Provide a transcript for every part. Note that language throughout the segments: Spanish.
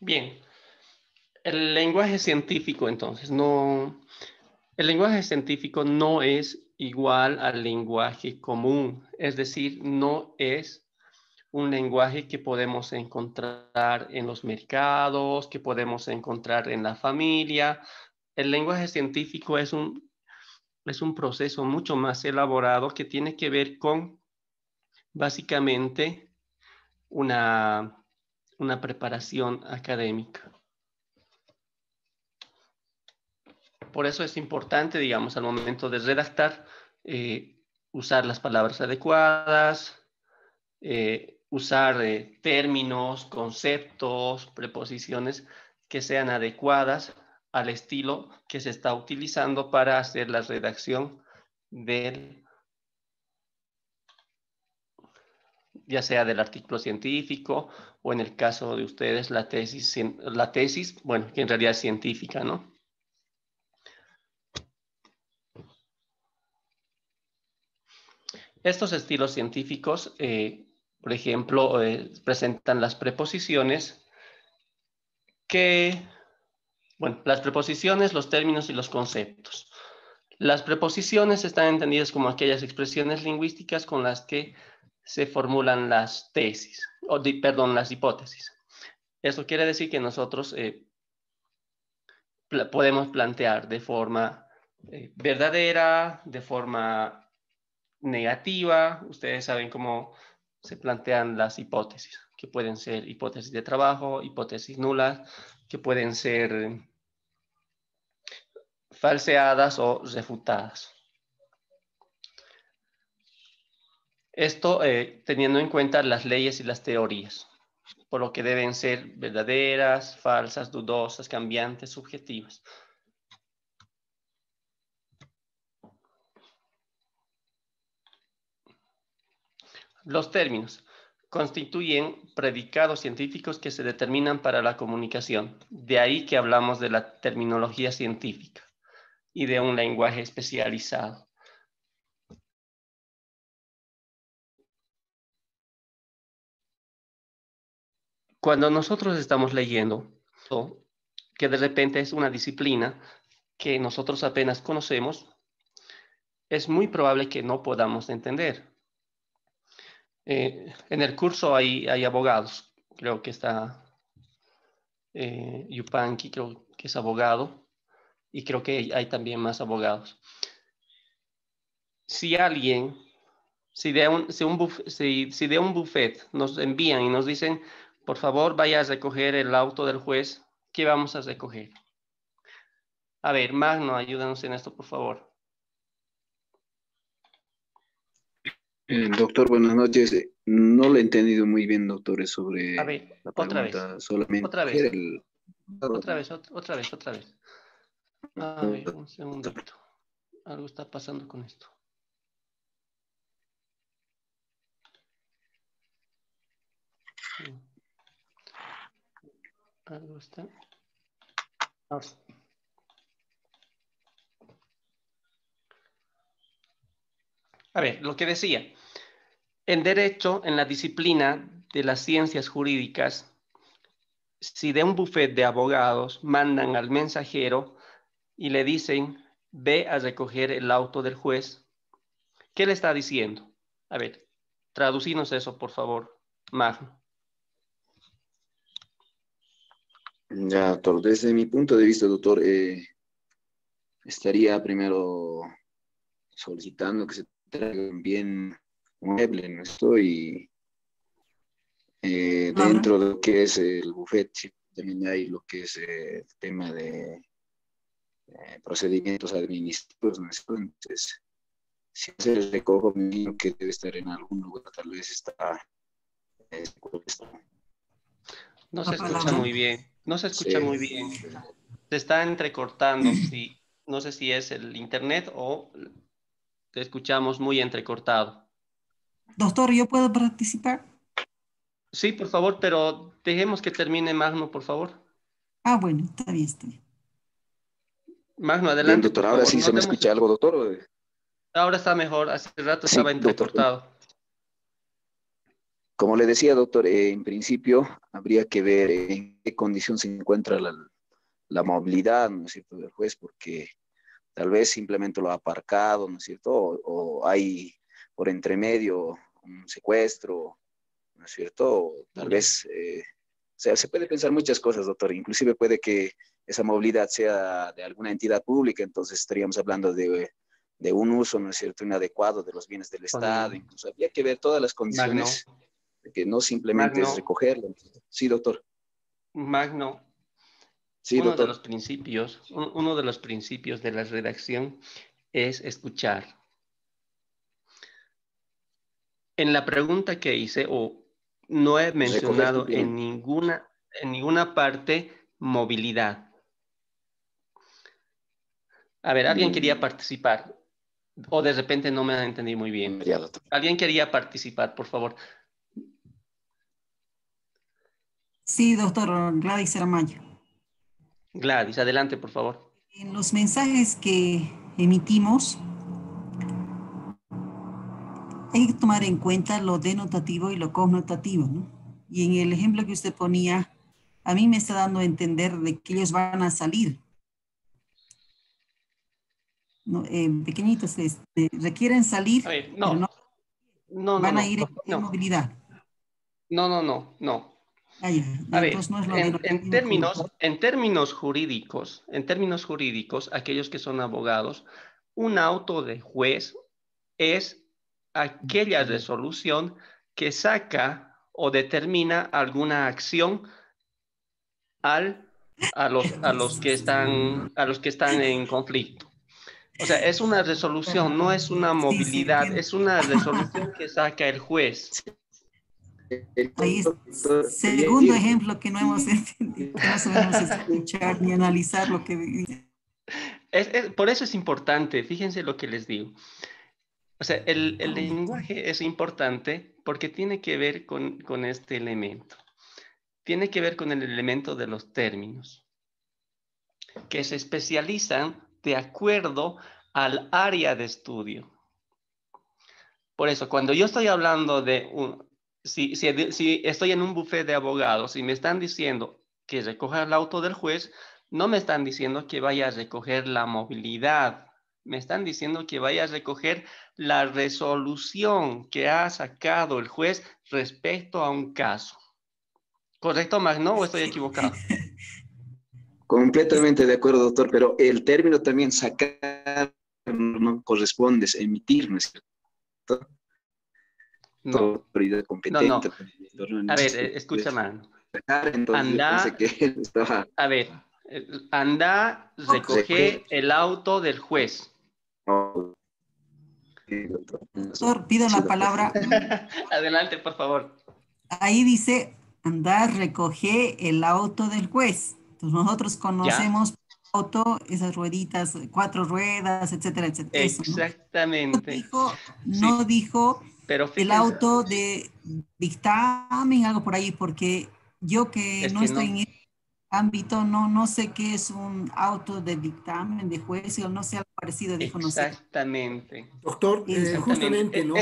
Bien. El lenguaje científico, entonces, no... El lenguaje científico no es igual al lenguaje común, es decir, no es un lenguaje que podemos encontrar en los mercados, que podemos encontrar en la familia. El lenguaje científico es un, es un proceso mucho más elaborado que tiene que ver con básicamente una, una preparación académica. Por eso es importante, digamos, al momento de redactar, eh, usar las palabras adecuadas, eh, usar eh, términos, conceptos, preposiciones que sean adecuadas al estilo que se está utilizando para hacer la redacción del ya sea del artículo científico o en el caso de ustedes la tesis, la tesis bueno, que en realidad es científica, ¿no? Estos estilos científicos, eh, por ejemplo, eh, presentan las preposiciones que, bueno, las preposiciones, los términos y los conceptos. Las preposiciones están entendidas como aquellas expresiones lingüísticas con las que se formulan las tesis, o perdón, las hipótesis. Eso quiere decir que nosotros eh, podemos plantear de forma eh, verdadera, de forma negativa. Ustedes saben cómo se plantean las hipótesis, que pueden ser hipótesis de trabajo, hipótesis nulas, que pueden ser eh, falseadas o refutadas. Esto eh, teniendo en cuenta las leyes y las teorías, por lo que deben ser verdaderas, falsas, dudosas, cambiantes, subjetivas. Los términos constituyen predicados científicos que se determinan para la comunicación. De ahí que hablamos de la terminología científica y de un lenguaje especializado. Cuando nosotros estamos leyendo, que de repente es una disciplina que nosotros apenas conocemos, es muy probable que no podamos entender. Eh, en el curso hay, hay, abogados, creo que está eh, Yupanqui, creo que es abogado, y creo que hay también más abogados. Si alguien, si de un, si si, de un buffet nos envían y nos dicen, por favor, vaya a recoger el auto del juez. ¿Qué vamos a recoger? A ver, Magno, ayúdanos en esto, por favor. Eh, doctor, buenas noches. Eh, no lo he entendido muy bien, doctor, eh, sobre a ver, otra Vez. Solamente otra vez. Otra vez, otra vez, otra vez. A ver, un segundito. Algo está pasando con esto. Sí. Ah, a ver, lo que decía. En derecho, en la disciplina de las ciencias jurídicas, si de un bufete de abogados mandan al mensajero y le dicen, ve a recoger el auto del juez, ¿qué le está diciendo? A ver, traducimos eso, por favor, Magno. Ya, doctor. Desde mi punto de vista, doctor, eh, estaría primero solicitando que se traigan bien mueble, ¿no? Estoy eh, dentro de lo que es el bufete, también hay lo que es eh, el tema de eh, procedimientos administrativos, Entonces, si se recojo, que debe estar en algún lugar, tal vez está... No se escucha muy bien. No se escucha muy bien. Se está entrecortando. No sé si es el internet o te escuchamos muy entrecortado. Doctor, ¿yo puedo participar? Sí, por favor, pero dejemos que termine Magno, por favor. Ah, bueno, está bien, está bien. Magno, adelante. doctor, ahora sí se me escucha algo, doctor. Ahora está mejor, hace rato estaba entrecortado. Como le decía, doctor, eh, en principio habría que ver en qué condición se encuentra la, movilidad, ¿no es cierto?, del juez, porque tal vez simplemente lo ha aparcado, ¿no es cierto?, o, hay por entremedio un secuestro, ¿no es cierto?, o tal vez, eh, o sea, se puede pensar muchas cosas, doctor, inclusive puede que esa movilidad sea de alguna entidad pública, entonces estaríamos hablando de, un uso, ¿no es cierto?, inadecuado de los bienes del Estado, incluso habría que ver todas las condiciones que no simplemente es recogerlo Sí, doctor. Magno. Sí, uno de los principios, uno de los principios de la redacción es escuchar. En la pregunta que hice, o no he mencionado en ninguna, en ninguna parte movilidad. A ver, alguien mm. quería participar. O de repente no me ha entendido muy bien. Alguien quería participar, por favor. Sí, doctor Gladys Aramayo. Gladys, adelante, por favor. En los mensajes que emitimos, hay que tomar en cuenta lo denotativo y lo connotativo. ¿no? Y en el ejemplo que usted ponía, a mí me está dando a entender de que ellos van a salir. Eh, pequeñitos, este, requieren salir. A no. no, no, van a ir en movilidad. No, no, no, no. Ah, a ver, en, términos, jurídicos, en términos jurídicos, aquellos que son abogados, un auto de juez es aquella resolución que saca o determina alguna acción a, los, que están, a los que están en conflicto. O sea, es una resolución, no es una movilidad, es una resolución que saca el juez el segundo ejemplo que no hemos entendido, no sabemos escuchar ni analizar lo que dice. por eso es importante, fíjense lo que les digo. O sea, el, el ah, lenguaje es importante porque tiene que ver con, con este elemento. Tiene que ver con el elemento de los términos, que se especializan de acuerdo al área de estudio. Por eso, cuando yo estoy hablando de un, si, estoy en un buffet de abogados y me están diciendo que recoja el auto del juez, no me están diciendo que vaya a recoger la movilidad, me están diciendo que vaya a recoger la resolución que ha sacado el juez respecto a un caso. ¿Correcto, Magno, o estoy equivocado? Completamente de acuerdo, doctor, pero el término también sacar no corresponde, es emitir, ¿no es cierto? no. competente. Pues, no, A ver, eh, escúchame. Anda, a ver, anda, recoge el auto del juez. Doctor, pido la palabra. Adelante, por favor. Ahí dice, anda, recoge el auto del juez. nosotros conocemos el auto, esas rueditas, cuatro ruedas, etcétera, etcétera. Exactamente. ¿no? dijo, no dijo el auto de dictamen, algo por ahí, porque yo que no estoy en el este ámbito, no, no sé qué es un auto de dictamen de juez, o no sé algo parecido, no sé Exactamente. Doctor, eh, justamente, ¿no?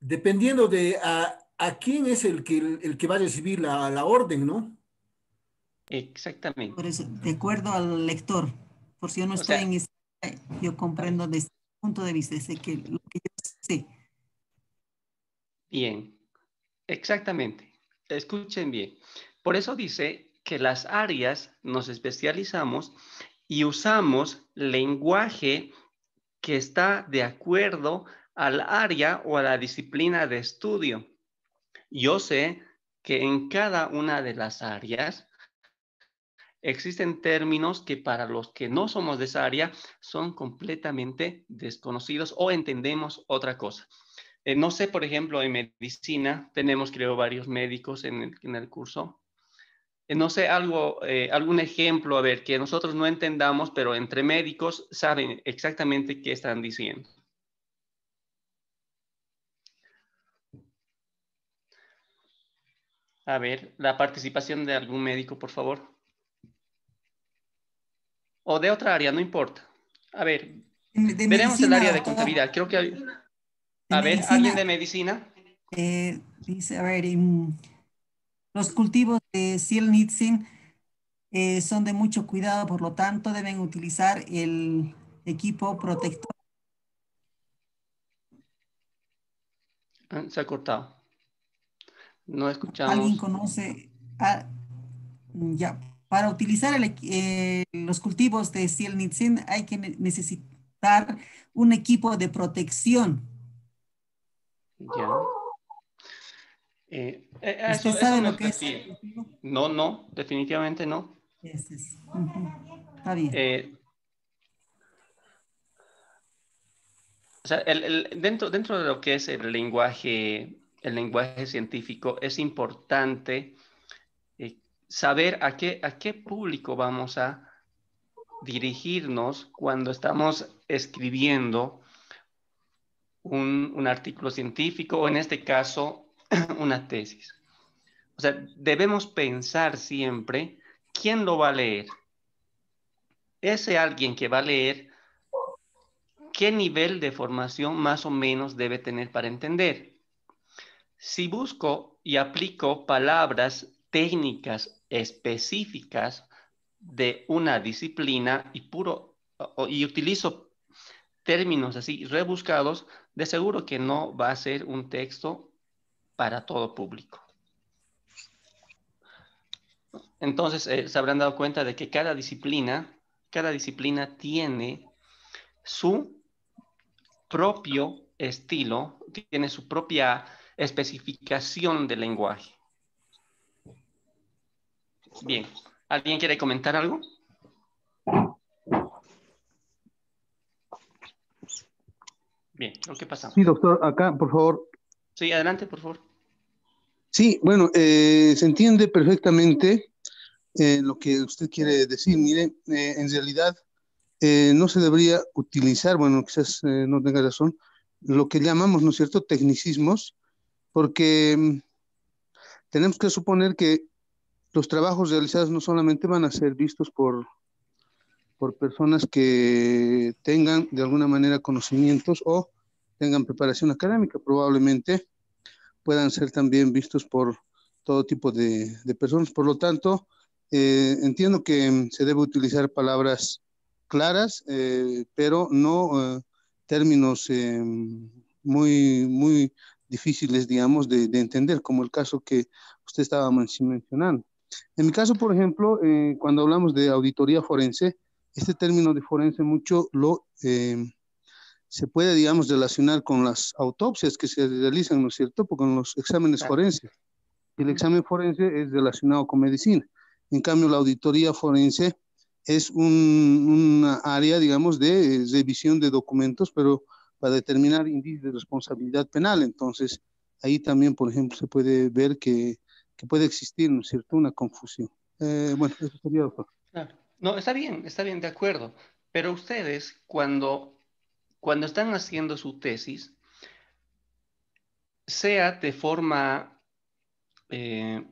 Dependiendo de a, quién es el que, el que va a recibir la, la orden, ¿no? Exactamente. Por eso, de acuerdo al lector, por si yo no estoy en ese, yo comprendo desde punto de vista, sé que lo que yo sé Bien, exactamente. Escuchen bien. Por eso dice que las áreas nos especializamos y usamos lenguaje que está de acuerdo al área o a la disciplina de estudio. Yo sé que en cada una de las áreas existen términos que para los que no somos de esa área son completamente desconocidos o entendemos otra cosa. Eh, no sé, por ejemplo, en medicina, tenemos creo varios médicos en el, curso. Eh, no sé, algo, eh, algún ejemplo, a ver, que nosotros no entendamos, pero entre médicos saben exactamente qué están diciendo. A ver, la participación de algún médico, por favor. O de otra área, no importa. A ver, veremos el área de contabilidad. Creo que hay... A ver, ¿alguien de medicina? Eh, dice, a ver, los cultivos de Silnitzin eh, son de mucho cuidado, por lo tanto deben utilizar el equipo protector. Ah, se ha cortado. No escuchamos. ¿Alguien conoce? ya. Para utilizar eh, los cultivos de Silnitzin hay que necesitar un equipo de protección eh, eh, ah, no, lo que es? no No, definitivamente no. Está bien. Eh, dentro, dentro de lo que es el lenguaje, el lenguaje científico, es importante saber a qué, a qué público vamos a dirigirnos cuando estamos escribiendo un, artículo científico o en este caso una tesis. O sea, debemos pensar siempre quién lo va a leer. Ese alguien que va a leer, ¿qué nivel de formación más o menos debe tener para entender? Si busco y aplico palabras técnicas específicas de una disciplina y puro y utilizo términos así rebuscados, de seguro que no va a ser un texto para todo público. Entonces, eh, se habrán dado cuenta de que cada disciplina, cada disciplina tiene su propio estilo, tiene su propia especificación del lenguaje. Bien, ¿alguien quiere comentar algo? Bien, que pasa? Sí, doctor, acá, por favor. Sí, adelante, por favor. Sí, bueno, eh, se entiende perfectamente eh, lo que usted quiere decir. Mire, eh, en realidad no se debería utilizar, bueno, quizás no tenga razón, lo que llamamos, ¿no es cierto?, tecnicismos, porque mm, tenemos que suponer que los trabajos realizados no solamente van a ser vistos por por personas que tengan de alguna manera conocimientos o tengan preparación académica, probablemente puedan ser también vistos por todo tipo de, de personas. Por lo tanto, eh, entiendo que se debe utilizar palabras claras, eh, pero no eh, términos muy, muy difíciles, digamos, de, de, entender, como el caso que usted estaba mencionando. En mi caso, por ejemplo, cuando hablamos de auditoría forense, este término de forense mucho lo eh, se puede, digamos, relacionar con las autopsias que se realizan, ¿no es cierto? con los exámenes forenses. El examen forense es relacionado con medicina. En cambio, la auditoría forense es un, una área, digamos, de revisión de documentos, pero para determinar índice de responsabilidad penal. Entonces, ahí también, por ejemplo, se puede ver que, puede existir, ¿no es cierto?, una confusión. Eh, bueno, eso sería, doctor. Claro. No, está bien, está bien, de acuerdo. Pero ustedes, cuando, cuando están haciendo su tesis, sea de forma eh,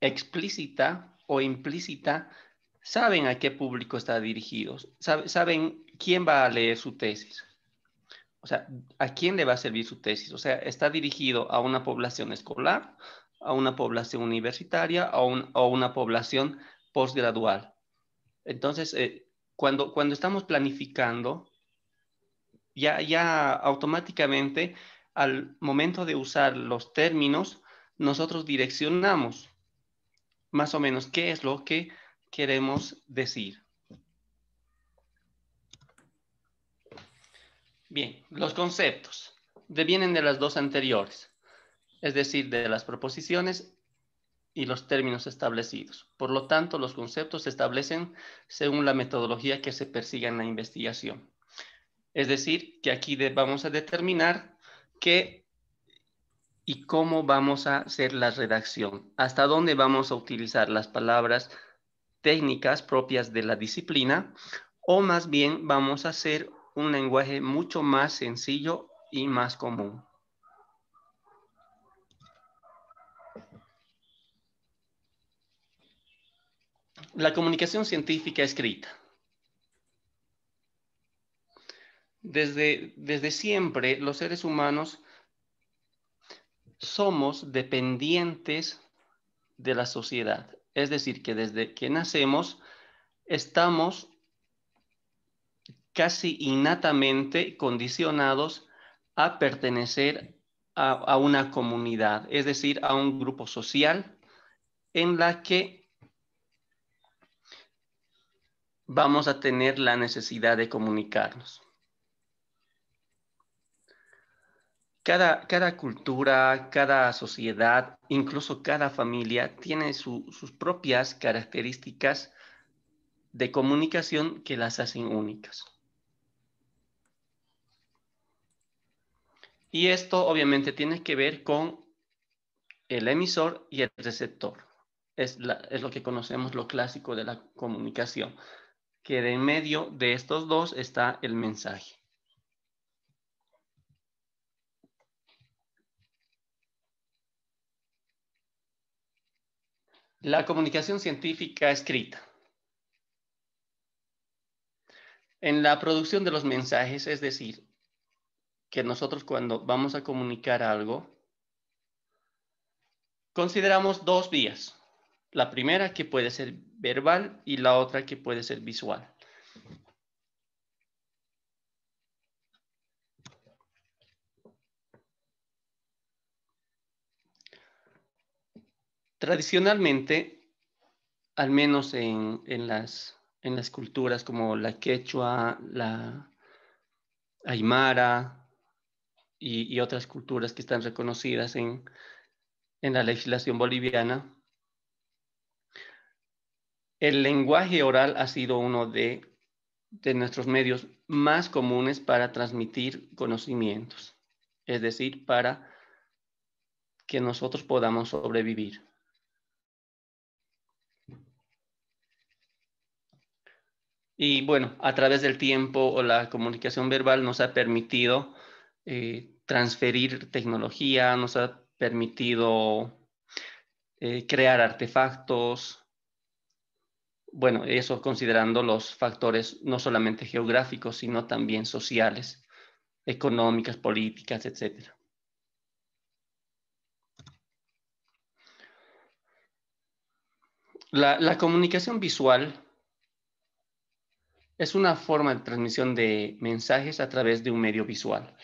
explícita o implícita, saben a qué público está dirigido, saben quién va a leer su tesis. O sea, ¿a quién le va a servir su tesis? O sea, ¿está dirigido a una población escolar, a una población universitaria o a una población postgradual. Entonces, eh, cuando, cuando estamos planificando, ya, ya automáticamente al momento de usar los términos, nosotros direccionamos más o menos qué es lo que queremos decir. Bien, los conceptos devienen de las dos anteriores, es decir, de las proposiciones y los términos establecidos. Por lo tanto, los conceptos se establecen según la metodología que se persiga en la investigación. Es decir, que aquí vamos a determinar qué y cómo vamos a hacer la redacción, hasta dónde vamos a utilizar las palabras técnicas propias de la disciplina, o más bien vamos a hacer un lenguaje mucho más sencillo y más común. la comunicación científica escrita. Desde, desde siempre los seres humanos somos dependientes de la sociedad. Es decir, que desde que nacemos estamos casi innatamente condicionados a pertenecer a, a, una comunidad, es decir, a un grupo social en la que vamos a tener la necesidad de comunicarnos. Cada, cultura, cada sociedad, incluso cada familia tiene sus propias características de comunicación que las hacen únicas. Y esto obviamente tiene que ver con el emisor y el receptor. es lo que conocemos lo clásico de la comunicación que en medio de estos dos está el mensaje. La comunicación científica escrita. En la producción de los mensajes, es decir, que nosotros cuando vamos a comunicar algo, consideramos dos vías. La primera que puede ser verbal y la otra que puede ser visual. Tradicionalmente, al menos en, las, culturas como la quechua, la aymara y, otras culturas que están reconocidas en la legislación boliviana, el lenguaje oral ha sido uno de, nuestros medios más comunes para transmitir conocimientos, es decir, para que nosotros podamos sobrevivir. Y bueno, a través del tiempo o la comunicación verbal nos ha permitido eh, transferir tecnología, nos ha permitido eh, crear artefactos, bueno, eso considerando los factores no solamente geográficos, sino también sociales, económicas, políticas, etc. La, comunicación visual es una forma de transmisión de mensajes a través de un medio visual.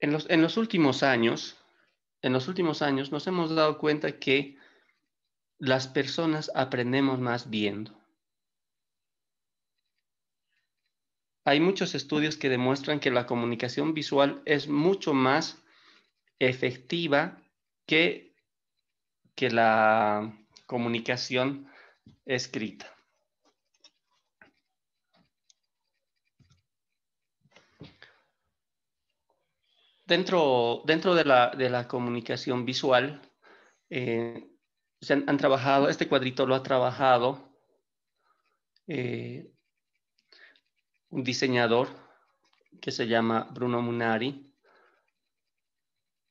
en los últimos años, en los últimos años nos hemos dado cuenta que las personas aprendemos más viendo. Hay muchos estudios que demuestran que la comunicación visual es mucho más efectiva que, que la comunicación escrita. Dentro, dentro de, la, comunicación visual, eh, han, trabajado, este cuadrito lo ha trabajado eh, un diseñador que se llama Bruno Munari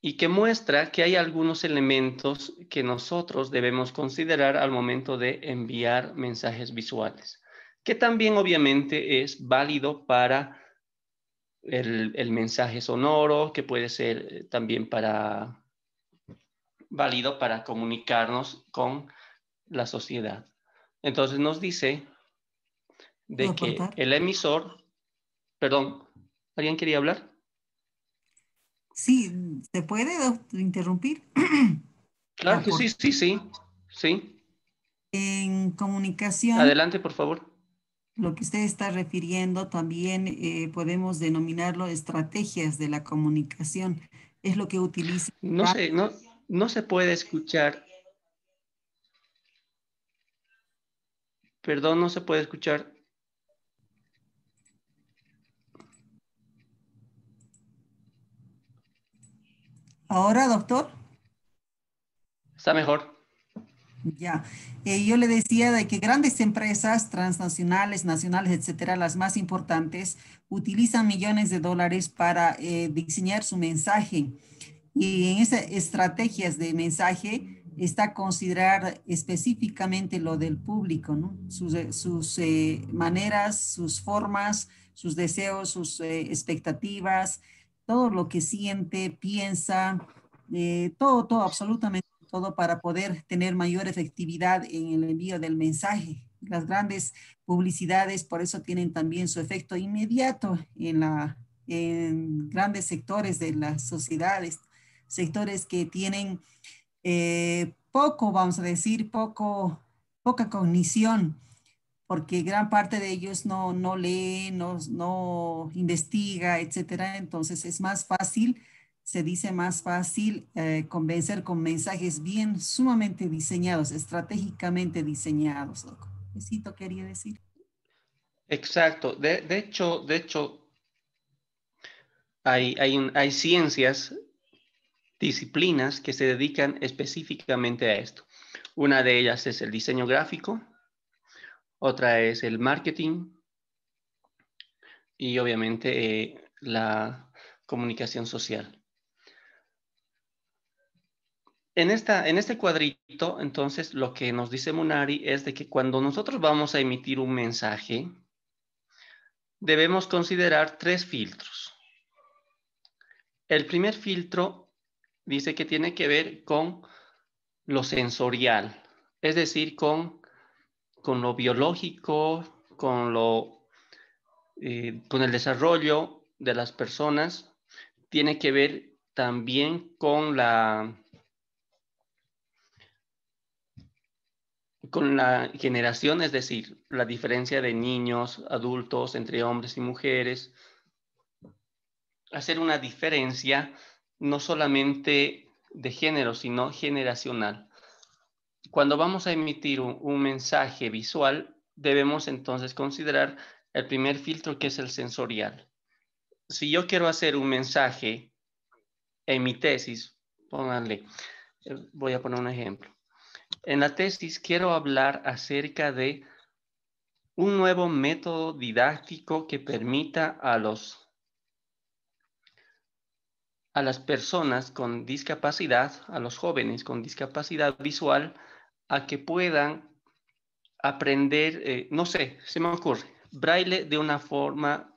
y que muestra que hay algunos elementos que nosotros debemos considerar al momento de enviar mensajes visuales, que también obviamente es válido para el mensaje sonoro, que puede ser eh, también para válido para comunicarnos con la sociedad. Entonces nos dice de que el emisor, perdón, ¿alguien quería hablar? Sí, ¿se puede interrumpir? Claro que sí, sí, sí, sí. En comunicación. Adelante, por favor. Lo que usted está refiriendo también eh, podemos denominarlo estrategias de la comunicación. Es lo que utiliza. No sé, no, no se puede escuchar. Perdón, no se puede escuchar. Ahora, doctor. Está mejor. Ya, eh, yo le decía de que grandes empresas transnacionales, nacionales, etcétera, las más importantes, utilizan millones de dólares para eh, diseñar su mensaje. Y en esas estrategias de mensaje está considerar específicamente lo del público, sus, eh, eh, maneras, sus formas, sus deseos, sus eh, expectativas, todo lo que siente, piensa, todo, todo, absolutamente todo para poder tener mayor efectividad en el envío del mensaje. Las grandes publicidades por eso tienen también su efecto inmediato en, la, en grandes sectores de las sociedades sectores que tienen eh, poco, vamos a decir, poco, poca cognición, porque gran parte de ellos no, no lee, no, investiga, etcétera. Entonces es más fácil, se dice más fácil eh, convencer con mensajes bien sumamente diseñados, estratégicamente diseñados. necesito quería decir. Exacto. De, hecho, de hecho, hay, hay, hay ciencias disciplinas que se dedican específicamente a esto. Una de ellas es el diseño gráfico, otra es el marketing y obviamente eh, la comunicación social. En, esta, en este cuadrito, entonces, lo que nos dice Munari es de que cuando nosotros vamos a emitir un mensaje, debemos considerar tres filtros. El primer filtro dice que tiene que ver con lo sensorial, es decir, con, lo biológico, con, lo, eh, con el desarrollo de las personas, tiene que ver también con la, con la generación, es decir, la diferencia de niños, adultos, entre hombres y mujeres, hacer una diferencia no solamente de género, sino generacional. Cuando vamos a emitir un, mensaje visual, debemos entonces considerar el primer filtro que es el sensorial. Si yo quiero hacer un mensaje en mi tesis, pónganle, eh, voy a poner un ejemplo. En la tesis quiero hablar acerca de un nuevo método didáctico que permita a los a las personas con discapacidad, a los jóvenes con discapacidad visual, a que puedan aprender, eh, no sé, se me ocurre, braille de una forma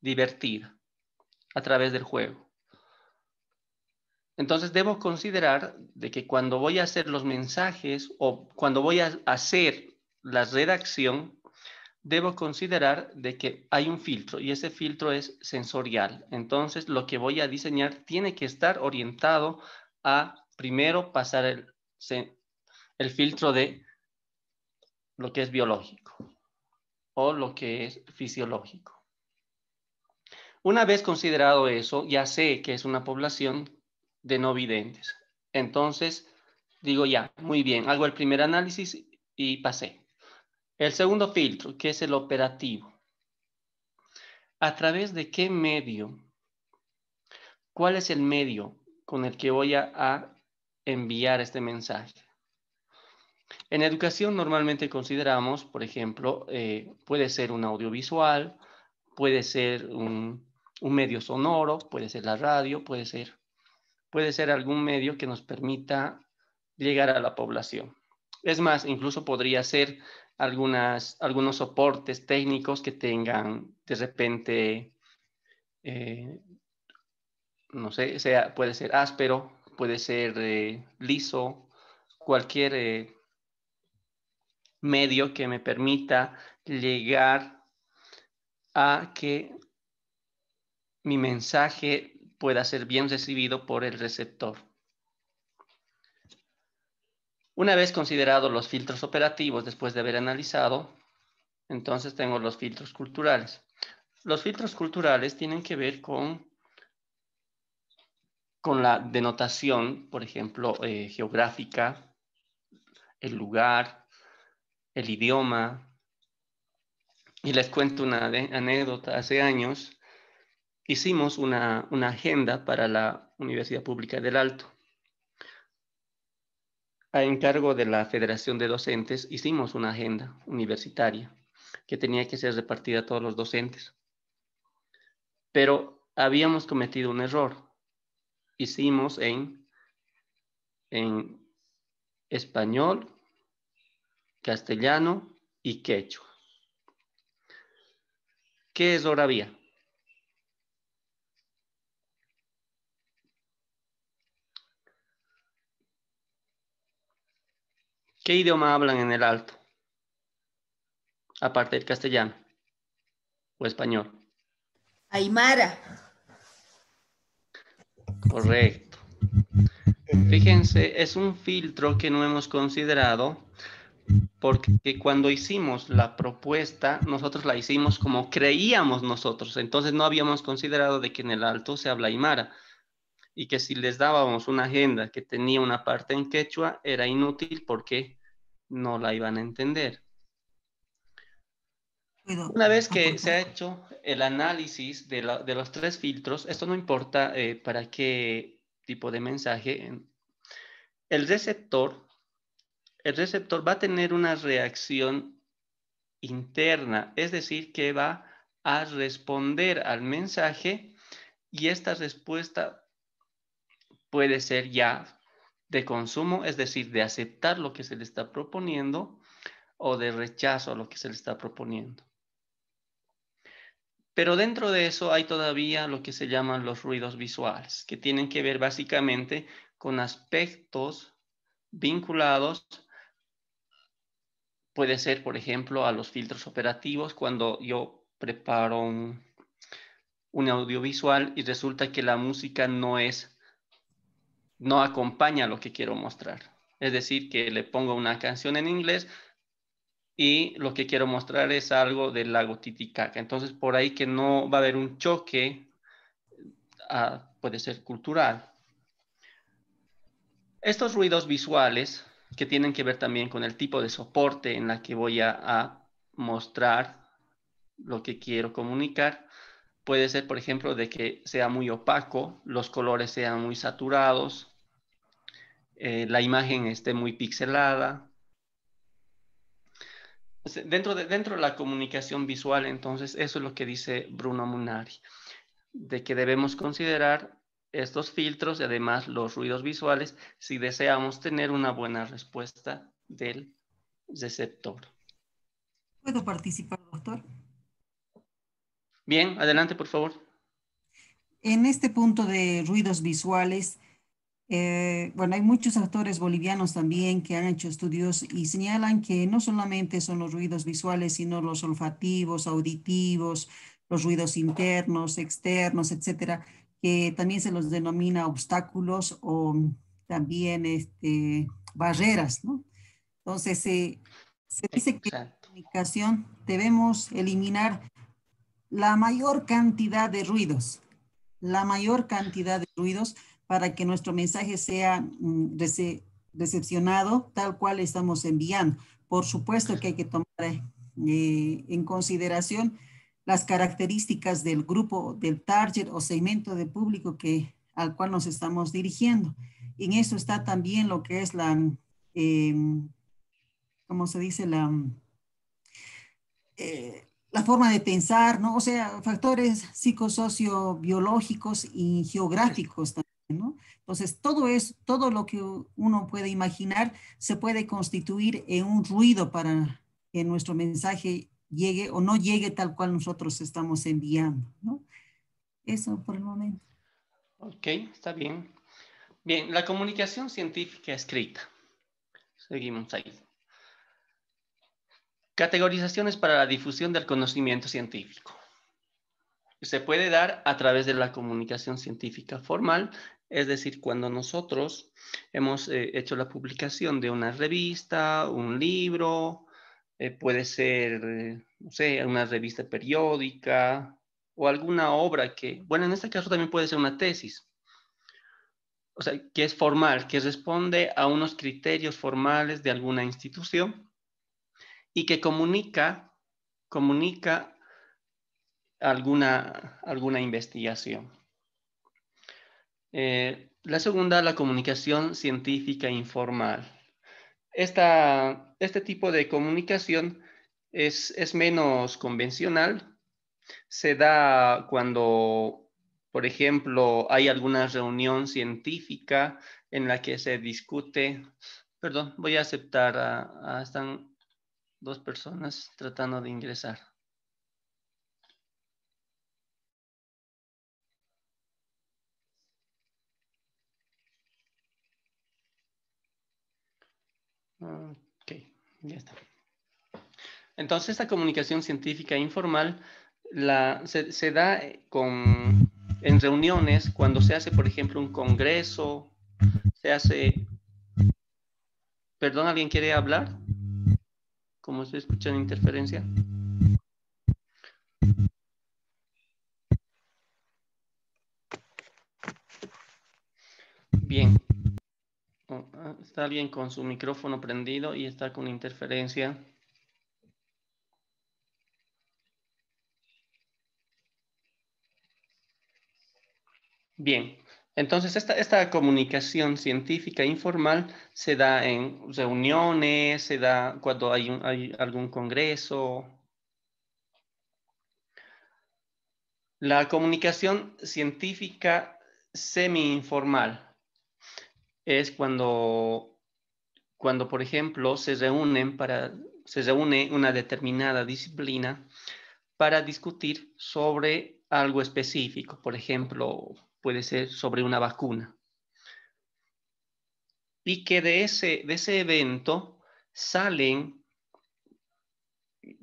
divertida a través del juego. Entonces debo considerar de que cuando voy a hacer los mensajes o cuando voy a hacer la redacción, debo considerar de que hay un filtro y ese filtro es sensorial. Entonces, lo que voy a diseñar tiene que estar orientado a primero pasar el, el filtro de lo que es biológico o lo que es fisiológico. Una vez considerado eso, ya sé que es una población de no videntes. Entonces, digo ya, muy bien, hago el primer análisis y pasé. El segundo filtro, que es el operativo. ¿A través de qué medio? ¿Cuál es el medio con el que voy a, enviar este mensaje? En educación normalmente consideramos, por ejemplo, eh, puede ser un audiovisual, puede ser un, medio sonoro, puede ser la radio, puede ser, puede ser algún medio que nos permita llegar a la población. Es más, incluso podría ser algunas, algunos soportes técnicos que tengan de repente, eh, no sé, sea, puede ser áspero, puede ser eh, liso, cualquier eh, medio que me permita llegar a que mi mensaje pueda ser bien recibido por el receptor. Una vez considerados los filtros operativos, después de haber analizado, entonces tengo los filtros culturales. Los filtros culturales tienen que ver con, con la denotación, por ejemplo, eh, geográfica, el lugar, el idioma. Y les cuento una anécdota. Hace años hicimos una agenda para la Universidad Pública del Alto a encargo de la Federación de Docentes, hicimos una agenda universitaria que tenía que ser repartida a todos los docentes. Pero habíamos cometido un error. Hicimos en, en español, castellano y quechua. ¿Qué error había? ¿Qué idioma hablan en el alto? Aparte del castellano o español. Aymara. Correcto. Fíjense, es un filtro que no hemos considerado porque cuando hicimos la propuesta, nosotros la hicimos como creíamos nosotros, entonces no habíamos considerado de que en el alto se habla aymara y que si les dábamos una agenda que tenía una parte en quechua, era inútil porque no la iban a entender. Una vez que se ha hecho el análisis de, los tres filtros, esto no importa eh, para qué tipo de mensaje, el receptor, el receptor va a tener una reacción interna, es decir, que va a responder al mensaje y esta respuesta puede ser ya de consumo, es decir, de aceptar lo que se le está proponiendo o de rechazo a lo que se le está proponiendo. Pero dentro de eso hay todavía lo que se llaman los ruidos visuales, que tienen que ver básicamente con aspectos vinculados puede ser, por ejemplo, a los filtros operativos cuando yo preparo un, un, audiovisual y resulta que la música no es no acompaña lo que quiero mostrar. Es decir, que le pongo una canción en inglés y lo que quiero mostrar es algo del lago Titicaca. Entonces, por ahí que no va a haber un choque, ah, puede ser cultural. Estos ruidos visuales que tienen que ver también con el tipo de soporte en la que voy a mostrar lo que quiero comunicar puede ser, por ejemplo, de que sea muy opaco, los colores sean muy saturados, eh, la imagen esté muy pixelada. Dentro de, dentro de la comunicación visual, entonces, eso es lo que dice Bruno Munari, de que debemos considerar estos filtros y además los ruidos visuales si deseamos tener una buena respuesta del receptor. ¿Puedo participar, doctor? Bien, adelante, por favor. En este punto de ruidos visuales, eh, bueno, hay muchos actores bolivianos también que han hecho estudios y señalan que no solamente son los ruidos visuales, sino los olfativos, auditivos, los ruidos internos, externos, etcétera, que también se los denomina obstáculos o también este, barreras, ¿no? Entonces, eh, se dice que en la comunicación debemos eliminar la mayor cantidad de ruidos, la mayor cantidad de ruidos para que nuestro mensaje sea mm, recepcionado tal cual estamos enviando. Por supuesto que hay que tomar eh, en consideración las características del grupo, del target o segmento de público que, al cual nos estamos dirigiendo. En eso está también lo que es la, em, ¿cómo se dice? La, eh, la forma de pensar, ¿no? O sea, factores psicosociobiológicos y geográficos también, ¿no? Entonces, todo es, todo lo que uno puede imaginar se puede constituir en un ruido para que nuestro mensaje llegue o no llegue tal cual nosotros estamos enviando, ¿no? Eso por el momento. Ok, está bien. Bien, la comunicación científica escrita. Seguimos ahí. Categorizaciones para la difusión del conocimiento científico. Se puede dar a través de la comunicación científica formal, es decir, cuando nosotros hemos eh, hecho la publicación de una revista, un libro, eh, puede ser, eh, no sé, una revista periódica o alguna obra que, bueno, en este caso también puede ser una tesis, o sea, que es formal, que responde a unos criterios formales de alguna institución y que comunica, comunica alguna, alguna investigación. Eh, la segunda, la comunicación científica informal. este tipo de comunicación es, menos convencional. Se da cuando, por ejemplo, hay alguna reunión científica en la que se discute. Perdón, voy a aceptar a, dos personas tratando de ingresar. Ok, ya está. Entonces, esta comunicación científica e informal la, se, se, da eh, con, en reuniones cuando se hace, por ejemplo, un congreso, se hace... ¿Perdón, alguien quiere hablar? ¿Cómo se escucha la interferencia. Bien. Oh, ah, está bien con su micrófono prendido y está con interferencia. Bien. Entonces, esta, comunicación científica informal se da en reuniones, se da cuando hay, algún congreso. La comunicación científica semi-informal es cuando, cuando, por ejemplo, se reúnen para, se reúne una determinada disciplina para discutir sobre algo específico, por ejemplo, puede ser sobre una vacuna. Y que de ese, de ese evento salen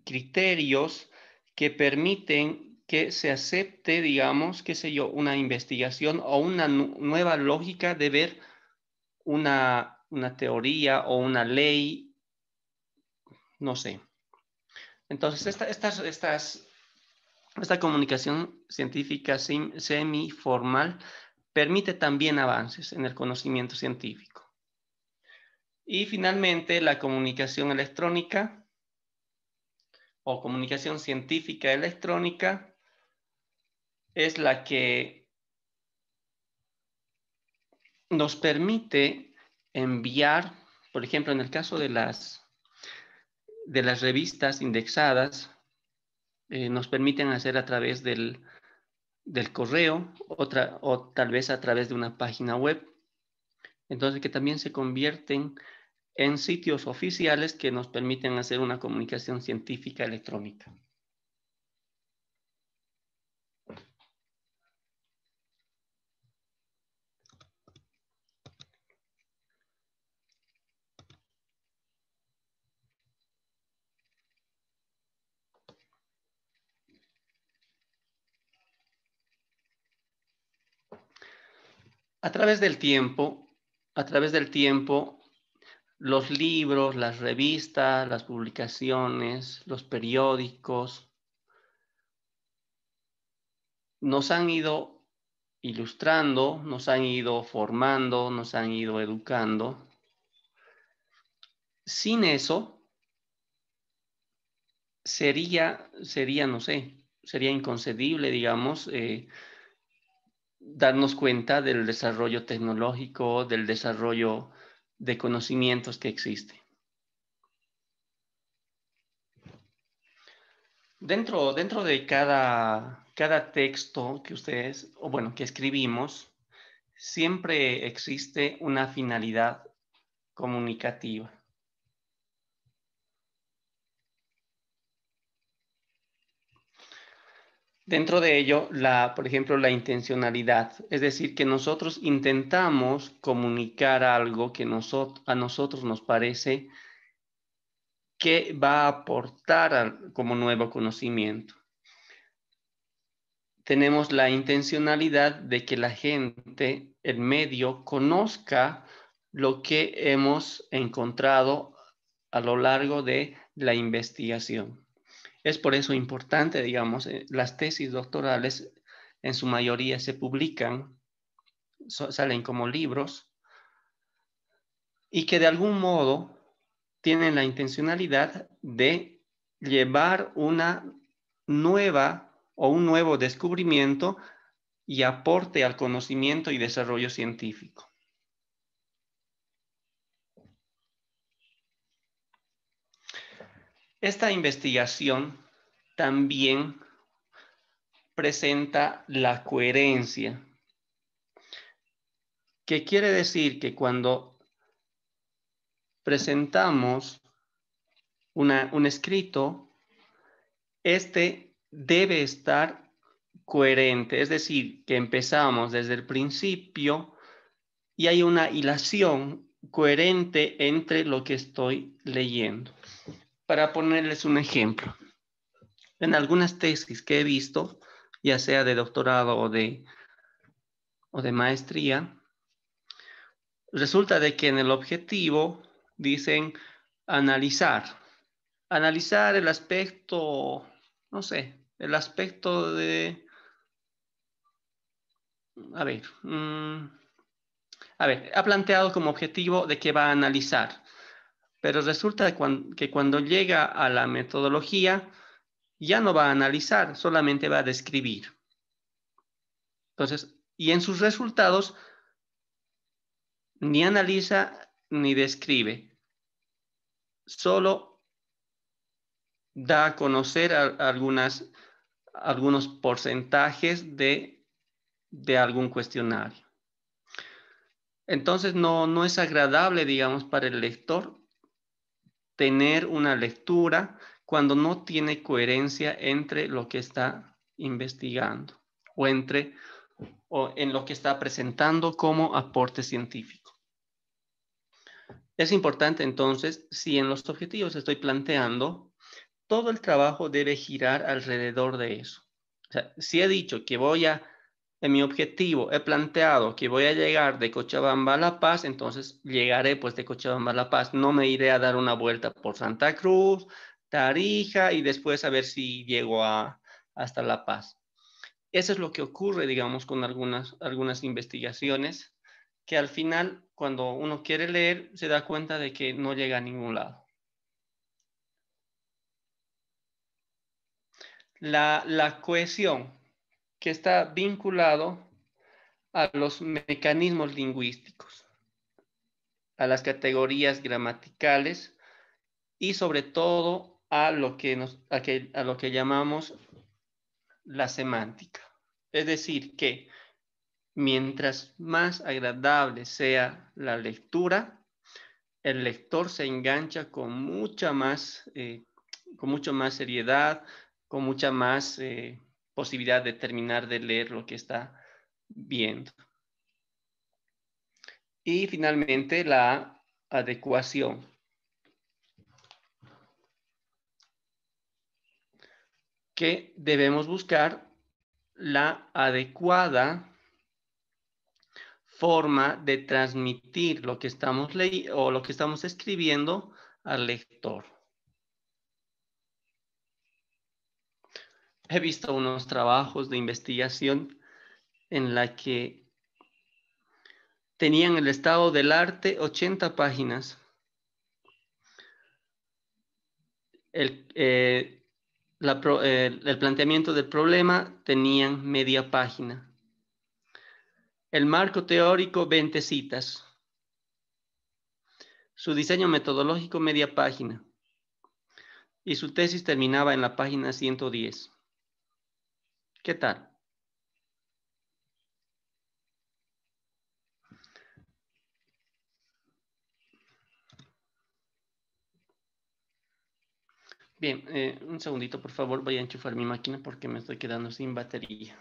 criterios que permiten que se acepte, digamos, qué sé yo, una investigación o una nueva lógica de ver una, teoría o una ley, no sé. Entonces, estas, estas esta comunicación científica semiformal permite también avances en el conocimiento científico. Y finalmente, la comunicación electrónica o comunicación científica electrónica es la que nos permite enviar, por ejemplo, en el caso de las, de las revistas indexadas, eh, nos permiten hacer a través del, correo o tal vez a través de una página web. Entonces, que también se convierten en sitios oficiales que nos permiten hacer una comunicación científica electrónica. A través del tiempo, a través del tiempo, los libros, las revistas, las publicaciones, los periódicos, nos han ido ilustrando, nos han ido formando, nos han ido educando. Sin eso, sería, sería no sé, sería inconcebible, digamos, eh, darnos cuenta del desarrollo tecnológico, del desarrollo de conocimientos que existe. Dentro, de cada, cada texto que ustedes, o bueno, que escribimos, siempre existe una finalidad comunicativa. Dentro de ello, por ejemplo, la intencionalidad, es decir, que nosotros intentamos comunicar algo que a nosotros nos parece que va a aportar como nuevo conocimiento. Tenemos la intencionalidad de que la gente, el medio, conozca lo que hemos encontrado a lo largo de la investigación. Es por eso importante, digamos, eh, las tesis doctorales en su mayoría se publican, salen como libros, y que de algún modo tienen la intencionalidad de llevar una nueva o un nuevo descubrimiento y aporte al conocimiento y desarrollo científico. Esta investigación también presenta la coherencia. que quiere decir? Que cuando presentamos un escrito, este debe estar coherente, es decir, que empezamos desde el principio y hay una hilación coherente entre lo que estoy leyendo. Para ponerles un ejemplo, en algunas tesis que he visto, ya sea de doctorado o de, o de maestría, resulta de que en el objetivo dicen analizar. Analizar el aspecto, no sé, el aspecto de... A ver, mm, a ver, ha planteado como objetivo de que va a analizar pero resulta que cuando llega a la metodología ya no va a analizar, solamente va a describir. Entonces, y en sus resultados ni analiza ni describe, solo da a conocer algunas, algunos porcentajes de, algún cuestionario. Entonces no, no, es agradable, digamos, para el lector tener una lectura cuando no tiene coherencia entre lo que está investigando o entre o en lo que está presentando como aporte científico. Es importante entonces, si en los objetivos estoy planteando, todo el trabajo debe girar alrededor de eso. si he dicho que voy a en mi objetivo he planteado que voy a llegar de Cochabamba a La Paz, entonces llegaré pues de Cochabamba a La Paz. No me iré a dar una vuelta por Santa Cruz, Tarija y después a ver si llego a, hasta La Paz. Eso es lo que ocurre, digamos, con algunas, algunas investigaciones que al final, cuando uno quiere leer, se da cuenta de que no llega a ningún lado. La, la cohesión, que está vinculado a los mecanismos lingüísticos, a las categorías gramaticales y sobre todo a lo que, nos, a lo que llamamos la semántica. Es decir, que mientras más agradable sea la lectura, el lector se engancha con mucha más, eh, con mucho más seriedad, con mucha más eh, posibilidad de terminar de leer lo que está viendo. Y finalmente la adecuación. Que debemos buscar la adecuada forma de transmitir lo que estamos leyendo o lo que estamos escribiendo al lector. he visto unos trabajos de investigación en la que tenían el estado del arte 80 páginas. Eh, el, planteamiento del problema tenían media página. El marco teórico, 20 citas. Su diseño metodológico, media página. Y su tesis terminaba en la página 110. ¿Qué tal? Bien, eh, un segundito por favor, voy a enchufar mi máquina porque me estoy quedando sin batería.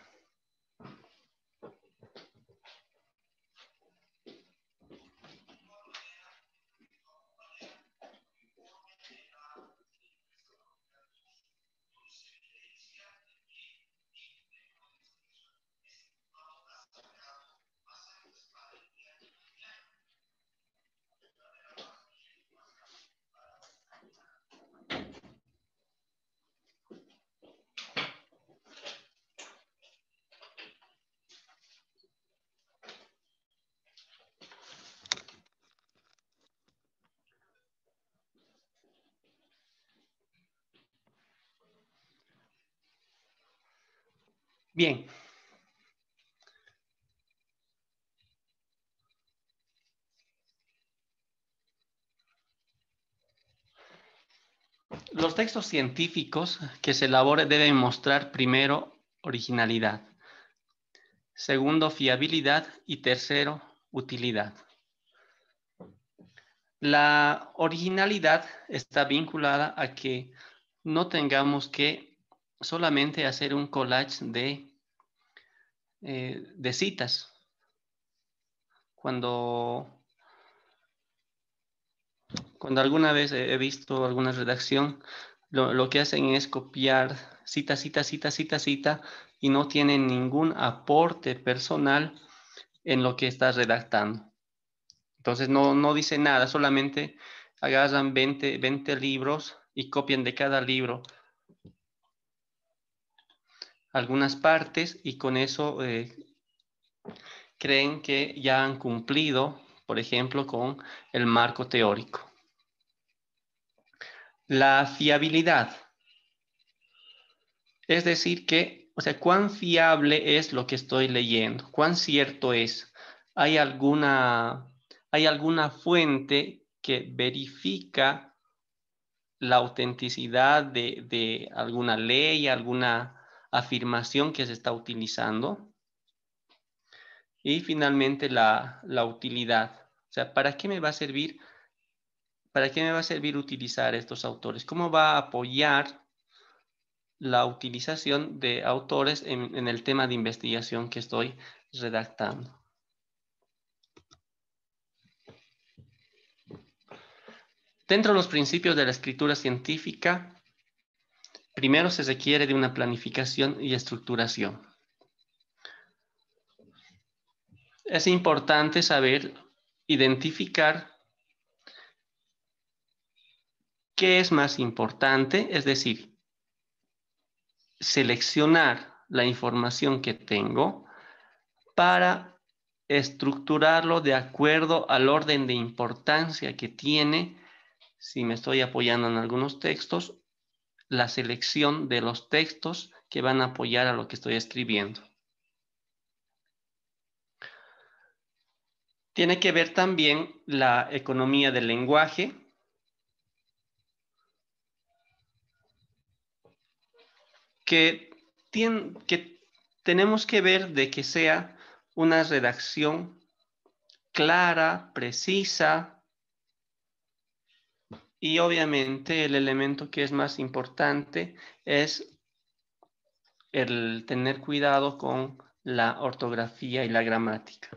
Bien. Los textos científicos que se elaboren deben mostrar primero originalidad, segundo fiabilidad y tercero utilidad. La originalidad está vinculada a que no tengamos que solamente hacer un collage de eh, de citas. Cuando, cuando alguna vez he visto alguna redacción, lo, que hacen es copiar cita, cita, cita, cita, cita, y no tienen ningún aporte personal en lo que estás redactando. Entonces no, no dice nada, solamente agarran 20, 20 libros y copian de cada libro algunas partes y con eso eh, creen que ya han cumplido, por ejemplo, con el marco teórico. La fiabilidad. Es decir, que, o sea, cuán fiable es lo que estoy leyendo, cuán cierto es. ¿Hay alguna, hay alguna fuente que verifica la autenticidad de, de alguna ley, alguna afirmación que se está utilizando. Y finalmente la, utilidad. O sea, ¿para qué me va a servir? ¿Para qué me va a servir utilizar estos autores? ¿Cómo va a apoyar la utilización de autores en el tema de investigación que estoy redactando? Dentro de los principios de la escritura científica, primero se requiere de una planificación y estructuración. Es importante saber identificar qué es más importante, es decir, seleccionar la información que tengo para estructurarlo de acuerdo al orden de importancia que tiene si me estoy apoyando en algunos textos la selección de los textos que van a apoyar a lo que estoy escribiendo. Tiene que ver también la economía del lenguaje. Que, que tenemos que ver de que sea una redacción clara, precisa, y obviamente el elemento que es más importante es el tener cuidado con la ortografía y la gramática.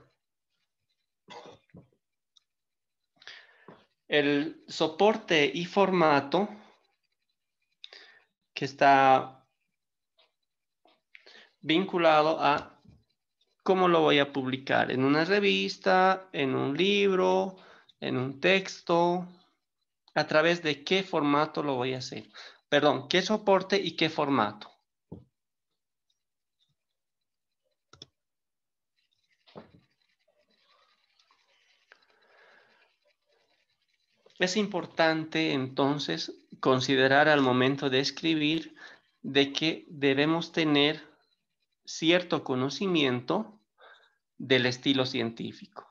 El soporte y formato que está vinculado a cómo lo voy a publicar, en una revista, en un libro, en un texto, a través de qué formato lo voy a hacer. Perdón, qué soporte y qué formato. Es importante entonces considerar al momento de escribir de que debemos tener cierto conocimiento del estilo científico.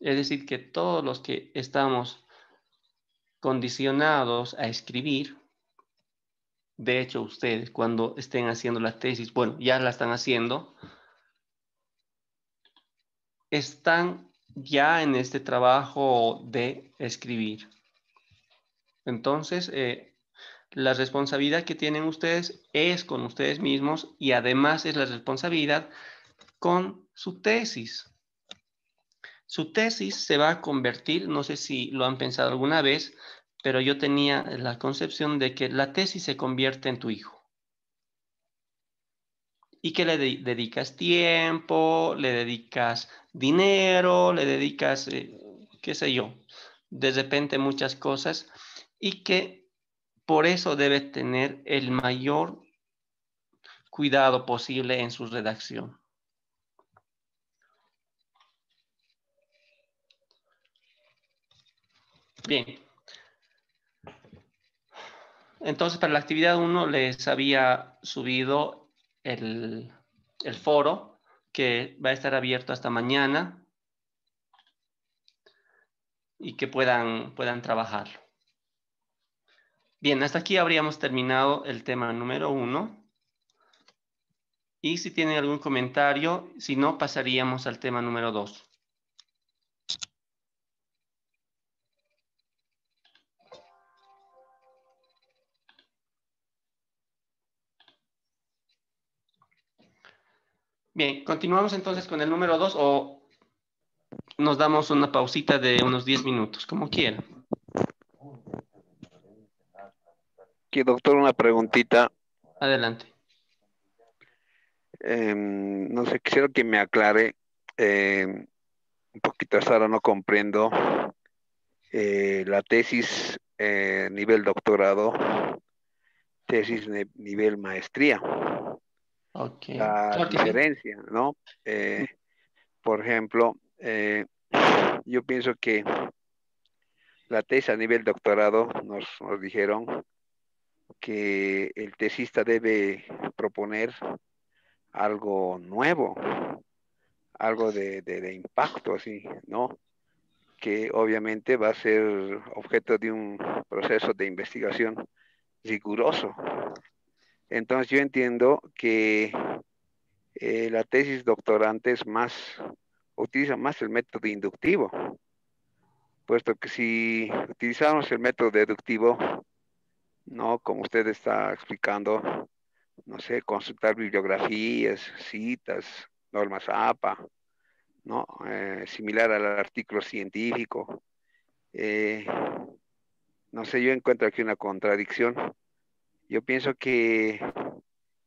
Es decir, que todos los que estamos condicionados a escribir. De hecho, ustedes cuando estén haciendo la tesis, bueno, ya la están haciendo, están ya en este trabajo de escribir. Entonces, eh, la responsabilidad que tienen ustedes es con ustedes mismos y además es la responsabilidad con su tesis. Su tesis se va a convertir, no sé si lo han pensado alguna vez, pero yo tenía la concepción de que la tesis se convierte en tu hijo. Y que le dedicas tiempo, le dedicas dinero, le dedicas, eh, qué sé yo, de repente muchas cosas, y que por eso debes tener el mayor cuidado posible en su redacción. Bien. Entonces, para la actividad 1 les había subido el, el foro que va a estar abierto hasta mañana y que puedan, puedan trabajarlo. Bien, hasta aquí habríamos terminado el tema número 1. Y si tienen algún comentario, si no, pasaríamos al tema número 2. Bien, continuamos entonces con el número 2 o nos damos una pausita de unos 10 minutos, como quieran. Aquí, doctor, una preguntita. Adelante. Em, no sé, quisiera que me aclare em, un poquito hasta ahora no comprendo eh, la tesis eh, nivel doctorado, tesis nivel maestría la diferencia, ¿no? Eh, por ejemplo, eh, yo pienso que la tesis a nivel doctorado nos, dijeron que el tesista debe proponer algo nuevo, algo de, de, impacto, así, ¿no? Que obviamente va a ser objeto de un proceso de investigación riguroso, entonces yo entiendo que eh, la tesis doctorante es más, utiliza más el método inductivo, puesto que si utilizamos el método deductivo, ¿no? Como usted está explicando, no sé, consultar bibliografías, citas, normas APA, ¿no? Eh, similar al artículo científico. Eh, no sé, yo encuentro aquí una contradicción yo pienso que,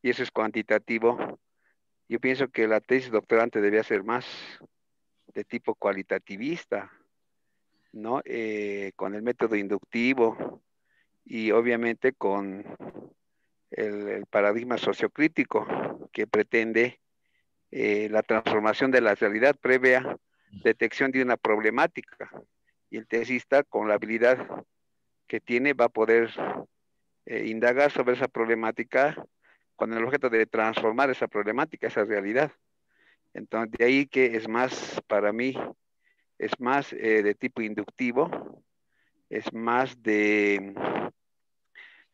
y eso es cuantitativo, yo pienso que la tesis doctorante debía ser más de tipo cualitativista, ¿no? Eh, con el método inductivo y obviamente con el, paradigma sociocrítico que pretende eh, la transformación de la realidad previa detección de una problemática. Y el tesista, con la habilidad que tiene, va a poder eh, indagar sobre esa problemática con el objeto de transformar esa problemática, esa realidad. Entonces, de ahí que es más, para mí, es más eh, de tipo inductivo, es más de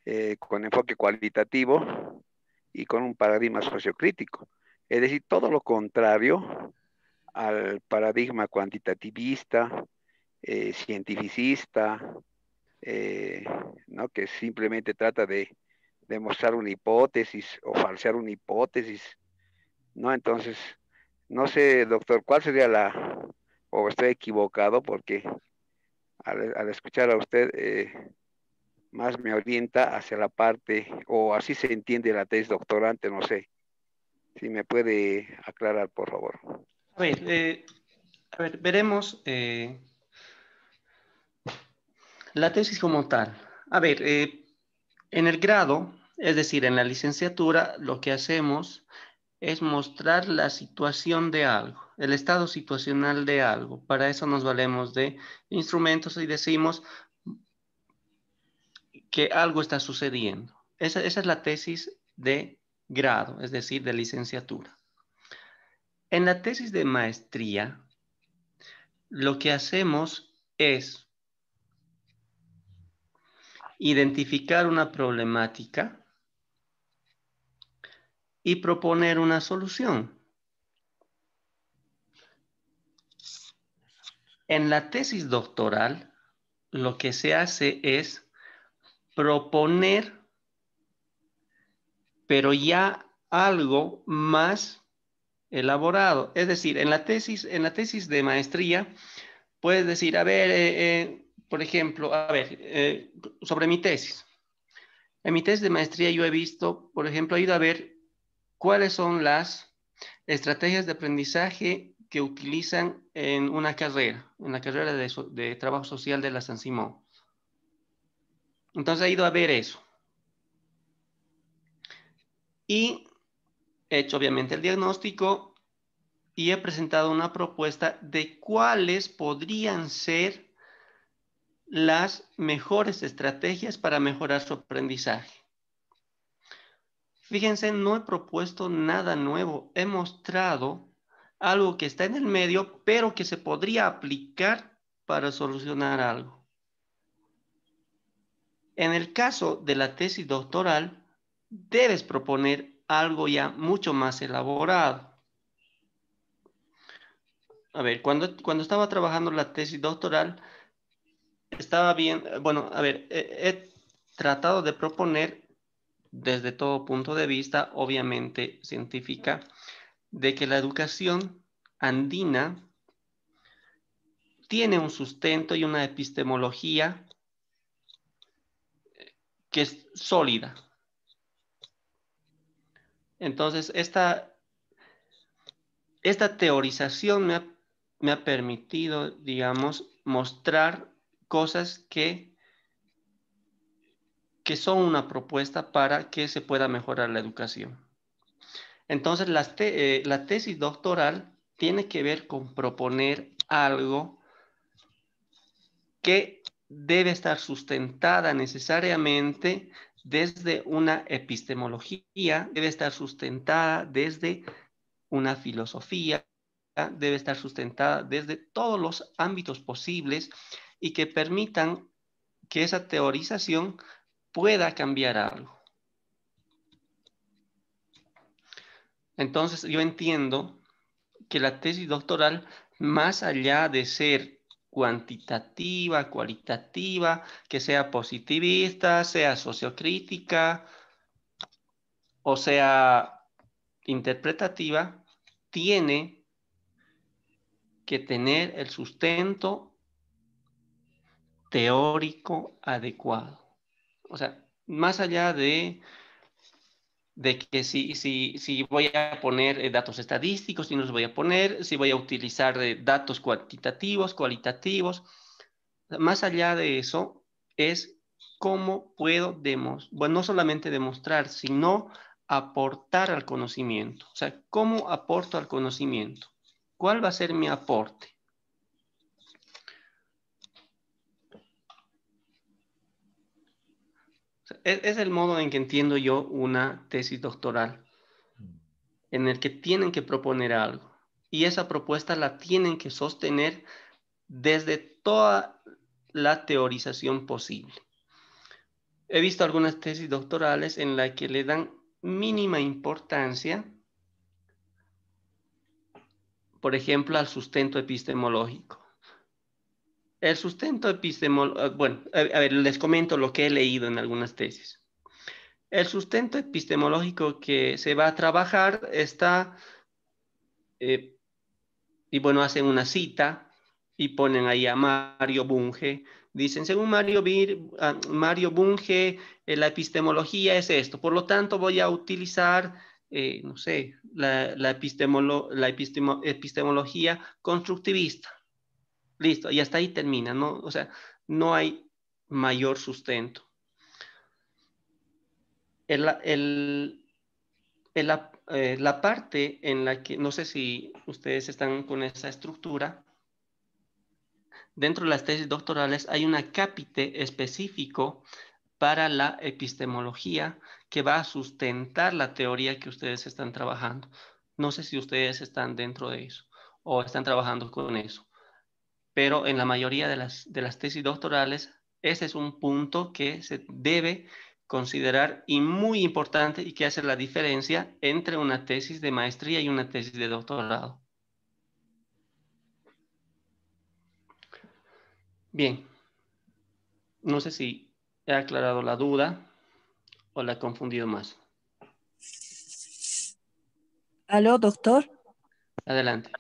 eh, con enfoque cualitativo y con un paradigma sociocrítico. Es decir, todo lo contrario al paradigma cuantitativista, eh, cientificista, eh, ¿no? que simplemente trata de demostrar una hipótesis o falsear una hipótesis, ¿no? Entonces, no sé, doctor, ¿cuál sería la, o estoy equivocado porque al, escuchar a usted eh, más me orienta hacia la parte, o así se entiende la tesis doctorante, no sé. Si me puede aclarar, por favor. A ver, eh, veremos la tesis como tal. A ver, eh, en el grado, es decir, en la licenciatura, lo que hacemos es mostrar la situación de algo, el estado situacional de algo. Para eso nos valemos de instrumentos y decimos que algo está sucediendo. esa es la tesis de grado, es decir, de licenciatura. En la tesis de maestría, lo que hacemos es identificar una problemática y proponer una solución. En la tesis doctoral, lo que se hace es proponer, pero ya algo más elaborado. Es decir, en la tesis, en la tesis de maestría, puedes decir, a ver, eh, eh, por ejemplo, a ver, eh, sobre mi tesis. En mi tesis de maestría yo he visto, por ejemplo, he ido a ver cuáles son las estrategias de aprendizaje que utilizan en una carrera, en la carrera de, de trabajo social de la San Simón. Entonces he ido a ver eso. Y he hecho obviamente el diagnóstico y he presentado una propuesta de cuáles podrían ser las mejores estrategias para mejorar su aprendizaje. Fíjense, no he propuesto nada nuevo, he mostrado algo que está en el medio, pero que se podría aplicar para solucionar algo. En el caso de la tesis doctoral, debes proponer algo ya mucho más elaborado. A ver, cuando, cuando estaba trabajando la tesis doctoral, estaba bien, bueno, a ver, he, tratado de proponer desde todo punto de vista, obviamente científica, de que la educación andina tiene un sustento y una epistemología que es sólida. Entonces, esta, esta teorización me ha permitido, digamos, mostrar cosas que, que son una propuesta para que se pueda mejorar la educación. Entonces, eh, la tesis doctoral tiene que ver con proponer algo que debe estar sustentada necesariamente desde una epistemología, debe estar sustentada desde una filosofía, debe estar sustentada desde todos los ámbitos posibles y que permitan que esa teorización pueda cambiar algo. Entonces yo entiendo que la tesis doctoral, más allá de ser cuantitativa, cualitativa, que sea positivista, sea sociocrítica o sea interpretativa, tiene que tener el sustento teórico adecuado. O sea, más allá de, de que si, si, si voy a poner eh, datos estadísticos, si no los voy a poner, si voy a utilizar eh, datos cuantitativos, cualitativos, más allá de eso es cómo puedo demostrar, bueno, no solamente demostrar, sino aportar al conocimiento. O sea, ¿cómo aporto al conocimiento? ¿Cuál va a ser mi aporte? Es, el modo en que entiendo yo una tesis doctoral, en el que tienen que proponer algo y esa propuesta la tienen que sostener desde toda la teorización posible. He visto algunas tesis doctorales en las que le dan mínima importancia, por ejemplo, al sustento epistemológico. El sustento epistemológico, ah, bueno, a, ver, les comento lo que he leído en algunas tesis. El sustento epistemológico que se va a trabajar está, eh, y bueno, hacen una cita y ponen ahí a Mario Bunge. Dicen, según Mario, ah, Mario Bunge, eh, la epistemología es esto. Por lo tanto, voy a utilizar, eh, no sé, la, la, la epistemología constructivista. Listo, y hasta ahí termina, ¿no? O sea, no hay mayor sustento. Eh, la parte en la que, no sé si ustedes están con esa estructura, dentro de las tesis doctorales hay un capítulo específico para la epistemología que va a sustentar la teoría que ustedes están trabajando. No sé si ustedes están dentro de eso o están trabajando con eso pero en la mayoría de las, tesis doctorales, ese es un punto que se debe considerar y muy importante y que hace la diferencia entre una tesis de maestría y una tesis de doctorado. Bien, no sé si he aclarado la duda o la he confundido más. Aló, doctor. Adelante.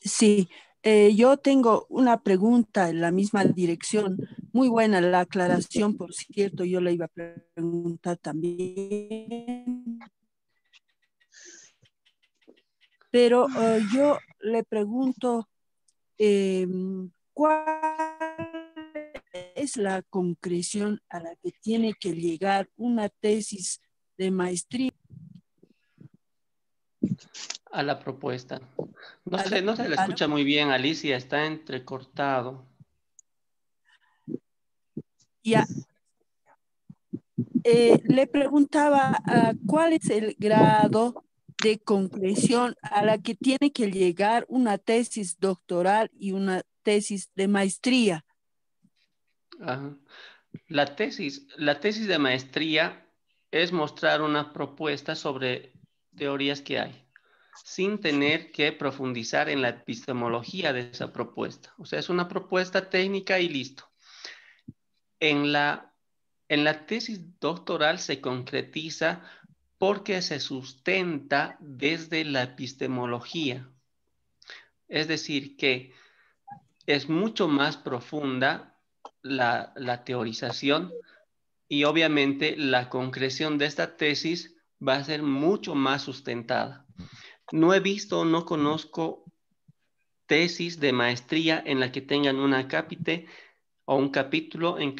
Sí, eh, yo tengo una pregunta en la misma dirección. Muy buena la aclaración, por cierto, yo la iba a preguntar también. Pero eh, yo le pregunto, em, ¿cuál es la concreción a la que tiene que llegar una tesis de maestría? a la propuesta. No, se, la escucha muy bien, Alicia, está entrecortado. Ya. Eh, le preguntaba ah, cuál es el grado de concreción a la que tiene que llegar una tesis doctoral y una tesis de maestría. La tesis, la tesis de maestría es mostrar una propuesta sobre teorías que hay sin tener que profundizar en la epistemología de esa propuesta. O sea, es una propuesta técnica y listo. En la, tesis doctoral se concretiza porque se sustenta desde la epistemología. Es decir, que es mucho más profunda la teorización y obviamente la concreción de esta tesis va a ser mucho más sustentada. No he visto, no conozco tesis de maestría en la que tengan una cápite o un capítulo en,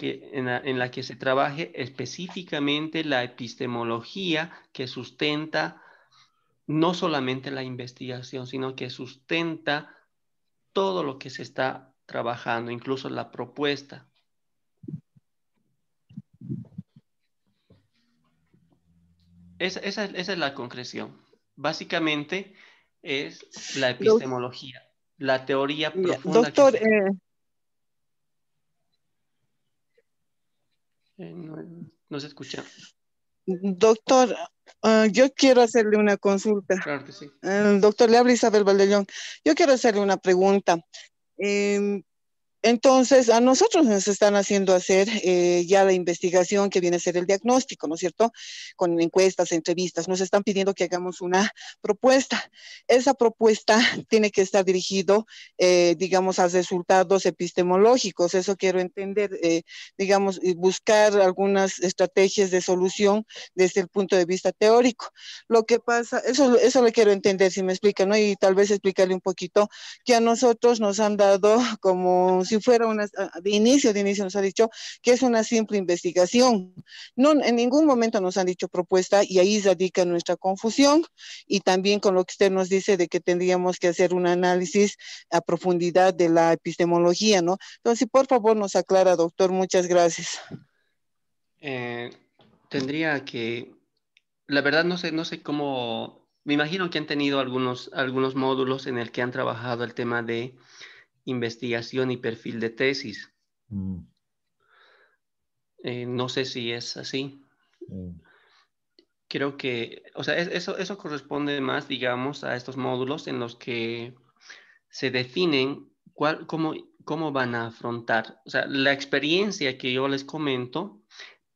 la, que se trabaje específicamente la epistemología que sustenta no solamente la investigación, sino que sustenta todo lo que se está trabajando, incluso la propuesta. esa es la concreción básicamente es la epistemología, la teoría profunda. Doctor, que eh, eh, no, se escucha. Doctor, eh, yo quiero hacerle una consulta. Claro doctor, le habla Isabel Valdellón. Yo quiero hacerle una pregunta. Em, entonces, a nosotros nos están haciendo hacer eh, ya la investigación que viene a ser el diagnóstico, ¿no es cierto? Con encuestas, entrevistas, nos están pidiendo que hagamos una propuesta. Esa propuesta tiene que estar dirigido, eh, digamos, a resultados epistemológicos. Eso quiero entender, eh, digamos, buscar algunas estrategias de solución desde el punto de vista teórico. Lo que pasa, eso, eso lo quiero entender, si me explican, ¿no? Y tal vez explicarle un poquito que a nosotros nos han dado como si fuera una, ah, de inicio, de inicio nos ha dicho que es una simple investigación. No, en ningún momento nos han dicho propuesta y ahí radica nuestra confusión y también con lo que usted nos dice de que tendríamos que hacer un análisis a profundidad de la epistemología, ¿no? Entonces, por favor, nos aclara, doctor, muchas gracias. Eh, tendría que, la verdad no sé, no sé cómo, me imagino que han tenido algunos, algunos módulos en el que han trabajado el tema de investigación y perfil de tesis. Mm. Eh, no sé si es así. Mm. Creo que, o sea, eso, corresponde más, digamos, a estos módulos en los que se definen cuál, cómo, van a afrontar. O sea, la experiencia que yo les comento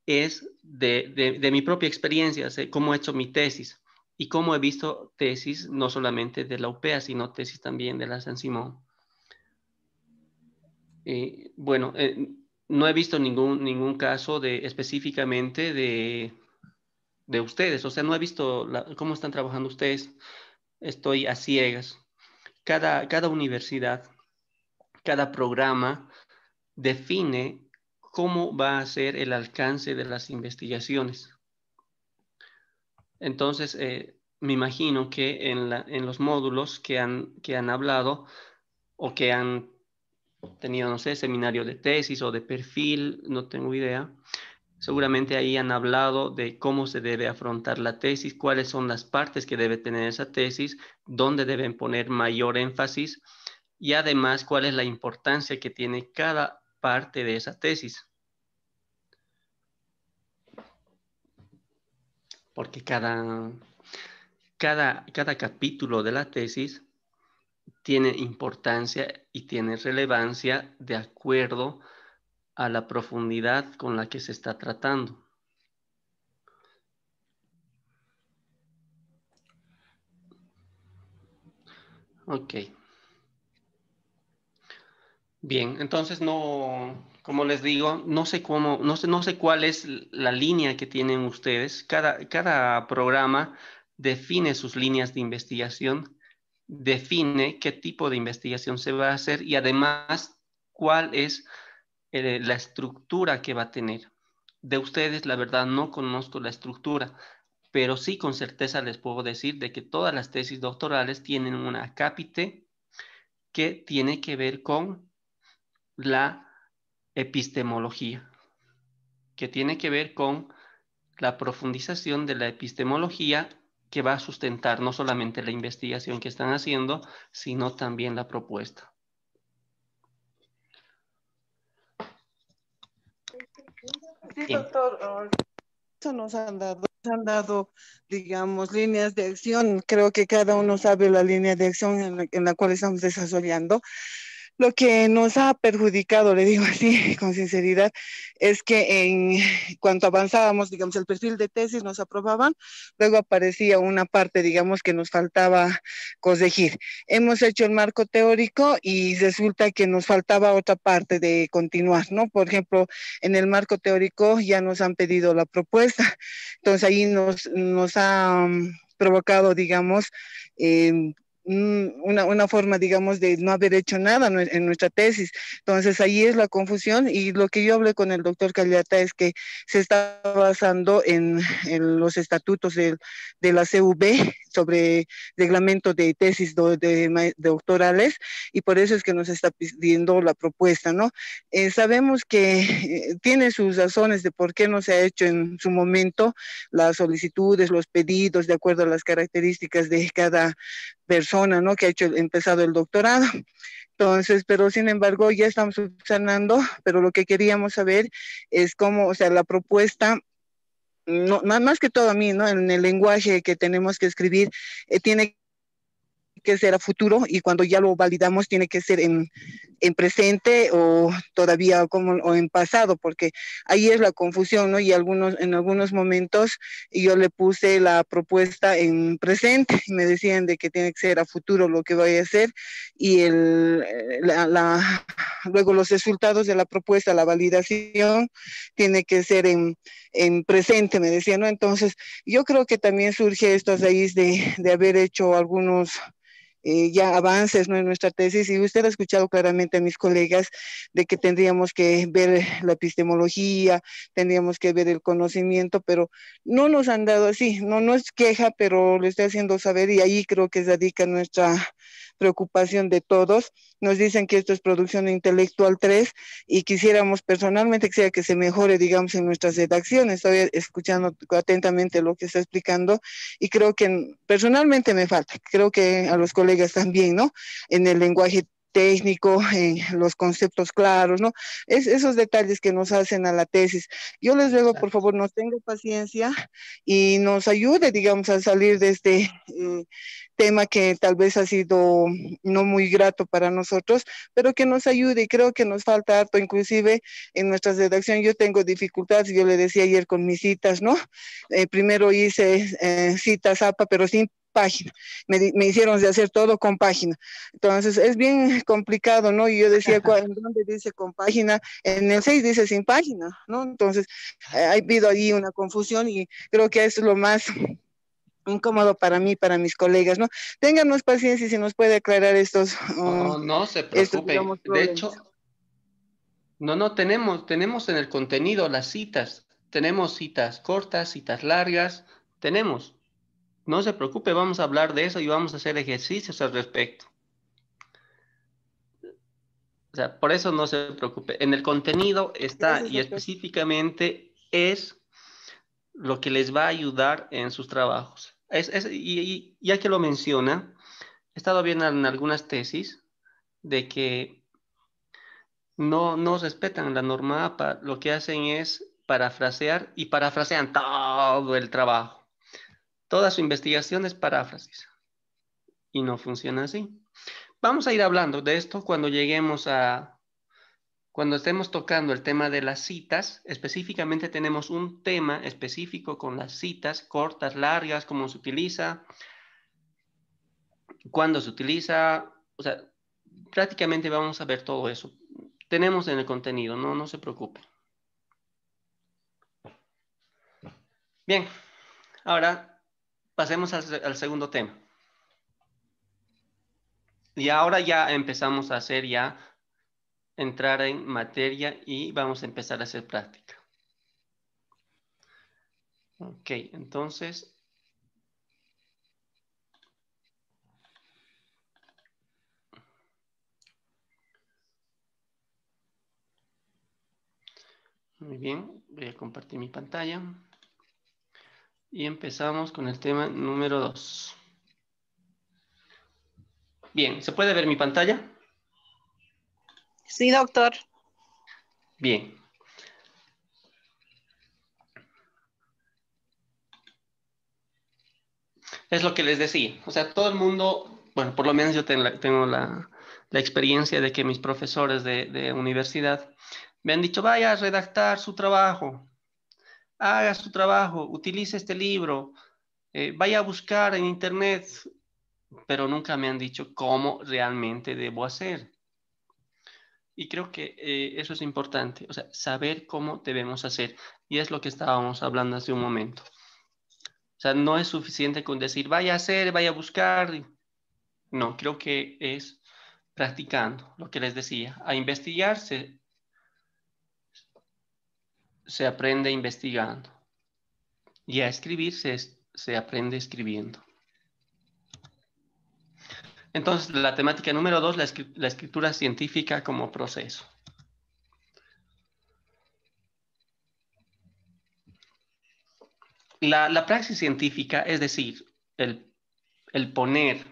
es de, mi propia experiencia, cómo he hecho mi tesis y cómo he visto tesis no solamente de la UPEA, sino tesis también de la San Simón. Eh, bueno, eh, no he visto ningún, ningún caso de, específicamente de, ustedes, o sea, no he visto cómo están trabajando ustedes, estoy a ciegas. Cada, cada universidad, cada programa define cómo va a ser el alcance de las investigaciones. Entonces, eh, me imagino que en, los módulos que han, que han hablado o que han tenido, no sé, seminario de tesis o de perfil, no tengo idea. Seguramente ahí han hablado de cómo se debe afrontar la tesis, cuáles son las partes que debe tener esa tesis, dónde deben poner mayor énfasis y además cuál es la importancia que tiene cada parte de esa tesis. Porque cada capítulo de la tesis tiene importancia y tiene relevancia de acuerdo a la profundidad con la que se está tratando. Ok. Bien, entonces no, como les digo, no sé cómo, no sé, no sé cuál es la línea que tienen ustedes. Cada, cada programa define sus líneas de investigación define qué tipo de investigación se va a hacer y además cuál es eh, la estructura que va a tener. De ustedes, la verdad, no conozco la estructura, pero sí con certeza les puedo decir de que todas las tesis doctorales tienen una capite que tiene que ver con la epistemología, que tiene que ver con la profundización de la epistemología que va a sustentar no solamente la investigación que están haciendo, sino también la propuesta. Sí, doctor, ah, eso nos han dado, han dado, digamos, líneas de acción. Creo que cada uno sabe la línea de acción en la, en la cual estamos desarrollando. Lo que nos ha perjudicado, le digo así con sinceridad, es que en cuanto avanzábamos, digamos, el perfil de tesis nos aprobaban, luego aparecía una parte, digamos, que nos faltaba corregir. Hemos hecho el marco teórico y resulta que nos faltaba otra parte de continuar, ¿no? Por ejemplo, en el marco teórico ya nos han pedido la propuesta, entonces ahí nos, ha mm, provocado, digamos, em, una, forma, digamos, de no haber hecho nada en nuestra tesis. Entonces ahí es la confusión y lo que yo hablé con el doctor Caliata es que se está basando en, los estatutos de, de la CUB sobre reglamento de tesis de, doctorales y por eso es que nos está pidiendo la propuesta, ¿no? Eh, sabemos que eh, tiene sus razones de por qué no se ha hecho en su momento las solicitudes, los pedidos de acuerdo a las características de cada persona, ¿no? Que ha hecho, empezado el doctorado. Entonces, pero sin embargo, ya estamos sanando. pero lo que queríamos saber es cómo, o sea, la propuesta no, más que todo a mí, ¿no? En el lenguaje que tenemos que escribir, eh, tiene tiene que a futuro y cuando ya lo validamos tiene que ser en, presente o todavía como o en pasado, porque ahí es la confusión, Y algunos, en algunos momentos yo le puse la propuesta en presente y me decían de que tiene que ser a futuro lo que vaya a hacer y el, eh, luego los resultados de la propuesta, la validación, tiene que ser en, presente, me decían, ¿no? Entonces, yo creo que también surge esto a raíz de, de haber hecho algunos eh, ya avances en nuestra tesis y usted ha escuchado claramente a mis colegas de que tendríamos que ver la epistemología, tendríamos que ver el conocimiento, pero no nos han dado así, no, no es queja, pero lo estoy haciendo saber y ahí creo que dedica nuestra preocupación de todos nos dicen que esto es producción intelectual 3 y quisiéramos personalmente sea que se mejore, digamos, en nuestras redacciones. Estoy escuchando atentamente lo que está explicando y creo que personalmente me falta, creo que a los colegas también, ¿no? En el lenguaje técnico, en los conceptos claros, ¿no? Es esos detalles que nos hacen a la tesis. Yo les ruego, por favor, nos tenga paciencia y nos ayude, digamos, a salir de este eh, tema que tal vez ha sido no muy grato para nosotros, pero que nos ayude y creo que nos falta harto, inclusive en nuestra redacción yo tengo dificultades, yo le decía ayer con mis citas, ¿no? Eh, primero hice eh, citas APA, pero sin página. Me, hicieron de hacer todo con página. Entonces, es bien complicado, ¿no? Y yo decía, ¿en dónde dice con página? En el 6 dice sin página, ¿no? Entonces, eh, ha habido ahí una confusión y creo que es lo más incómodo para mí, para mis colegas, ¿no? más paciencia si nos puede aclarar estos. No, oh, um, no se preocupe. de hecho, no, no, tenemos, tenemos en el contenido las citas. Tenemos citas cortas, citas largas, tenemos. No se preocupe, vamos a hablar de eso y vamos a hacer ejercicios al respecto. O sea, por eso no se preocupe. En el contenido está y específicamente es lo que les va a ayudar en sus trabajos. y, ya que lo menciona, he estado viendo en algunas tesis de que no, no respetan la norma APA, lo que hacen es parafrasear y parafrasean todo el trabajo. Toda su investigación es paráfrasis. Y no funciona así. Vamos a ir hablando de esto cuando lleguemos a... Cuando estemos tocando el tema de las citas, específicamente tenemos un tema específico con las citas cortas, largas, cómo se utiliza, cuándo se utiliza, o sea, prácticamente vamos a ver todo eso. Tenemos en el contenido, no, no se preocupen. Bien, ahora Pasemos al, segundo tema. Y ahora ya empezamos a hacer ya, entrar en materia y vamos a empezar a hacer práctica. Ok, entonces. Muy bien, voy a compartir mi pantalla. Y empezamos con el tema número dos. Bien, ¿se puede ver mi pantalla? Sí, doctor. Bien. Es lo que les decía. O sea, todo el mundo, bueno, por lo menos yo tengo la, experiencia de que mis profesores de, de universidad me han dicho, vaya a redactar su trabajo, haga su trabajo, utilice este libro, eh, vaya a buscar en internet, pero nunca me han dicho cómo realmente debo hacer. Y creo que eh, eso es importante, o sea, saber cómo debemos hacer. Y es lo que estábamos hablando hace un momento. O sea, no es suficiente con decir, vaya a hacer, vaya a buscar. No, creo que es practicando, lo que les decía, a investigarse, se aprende investigando. Y a escribir se, aprende escribiendo. Entonces, la temática número dos, la, escritura científica como proceso. La, praxis científica, es decir, el, el poner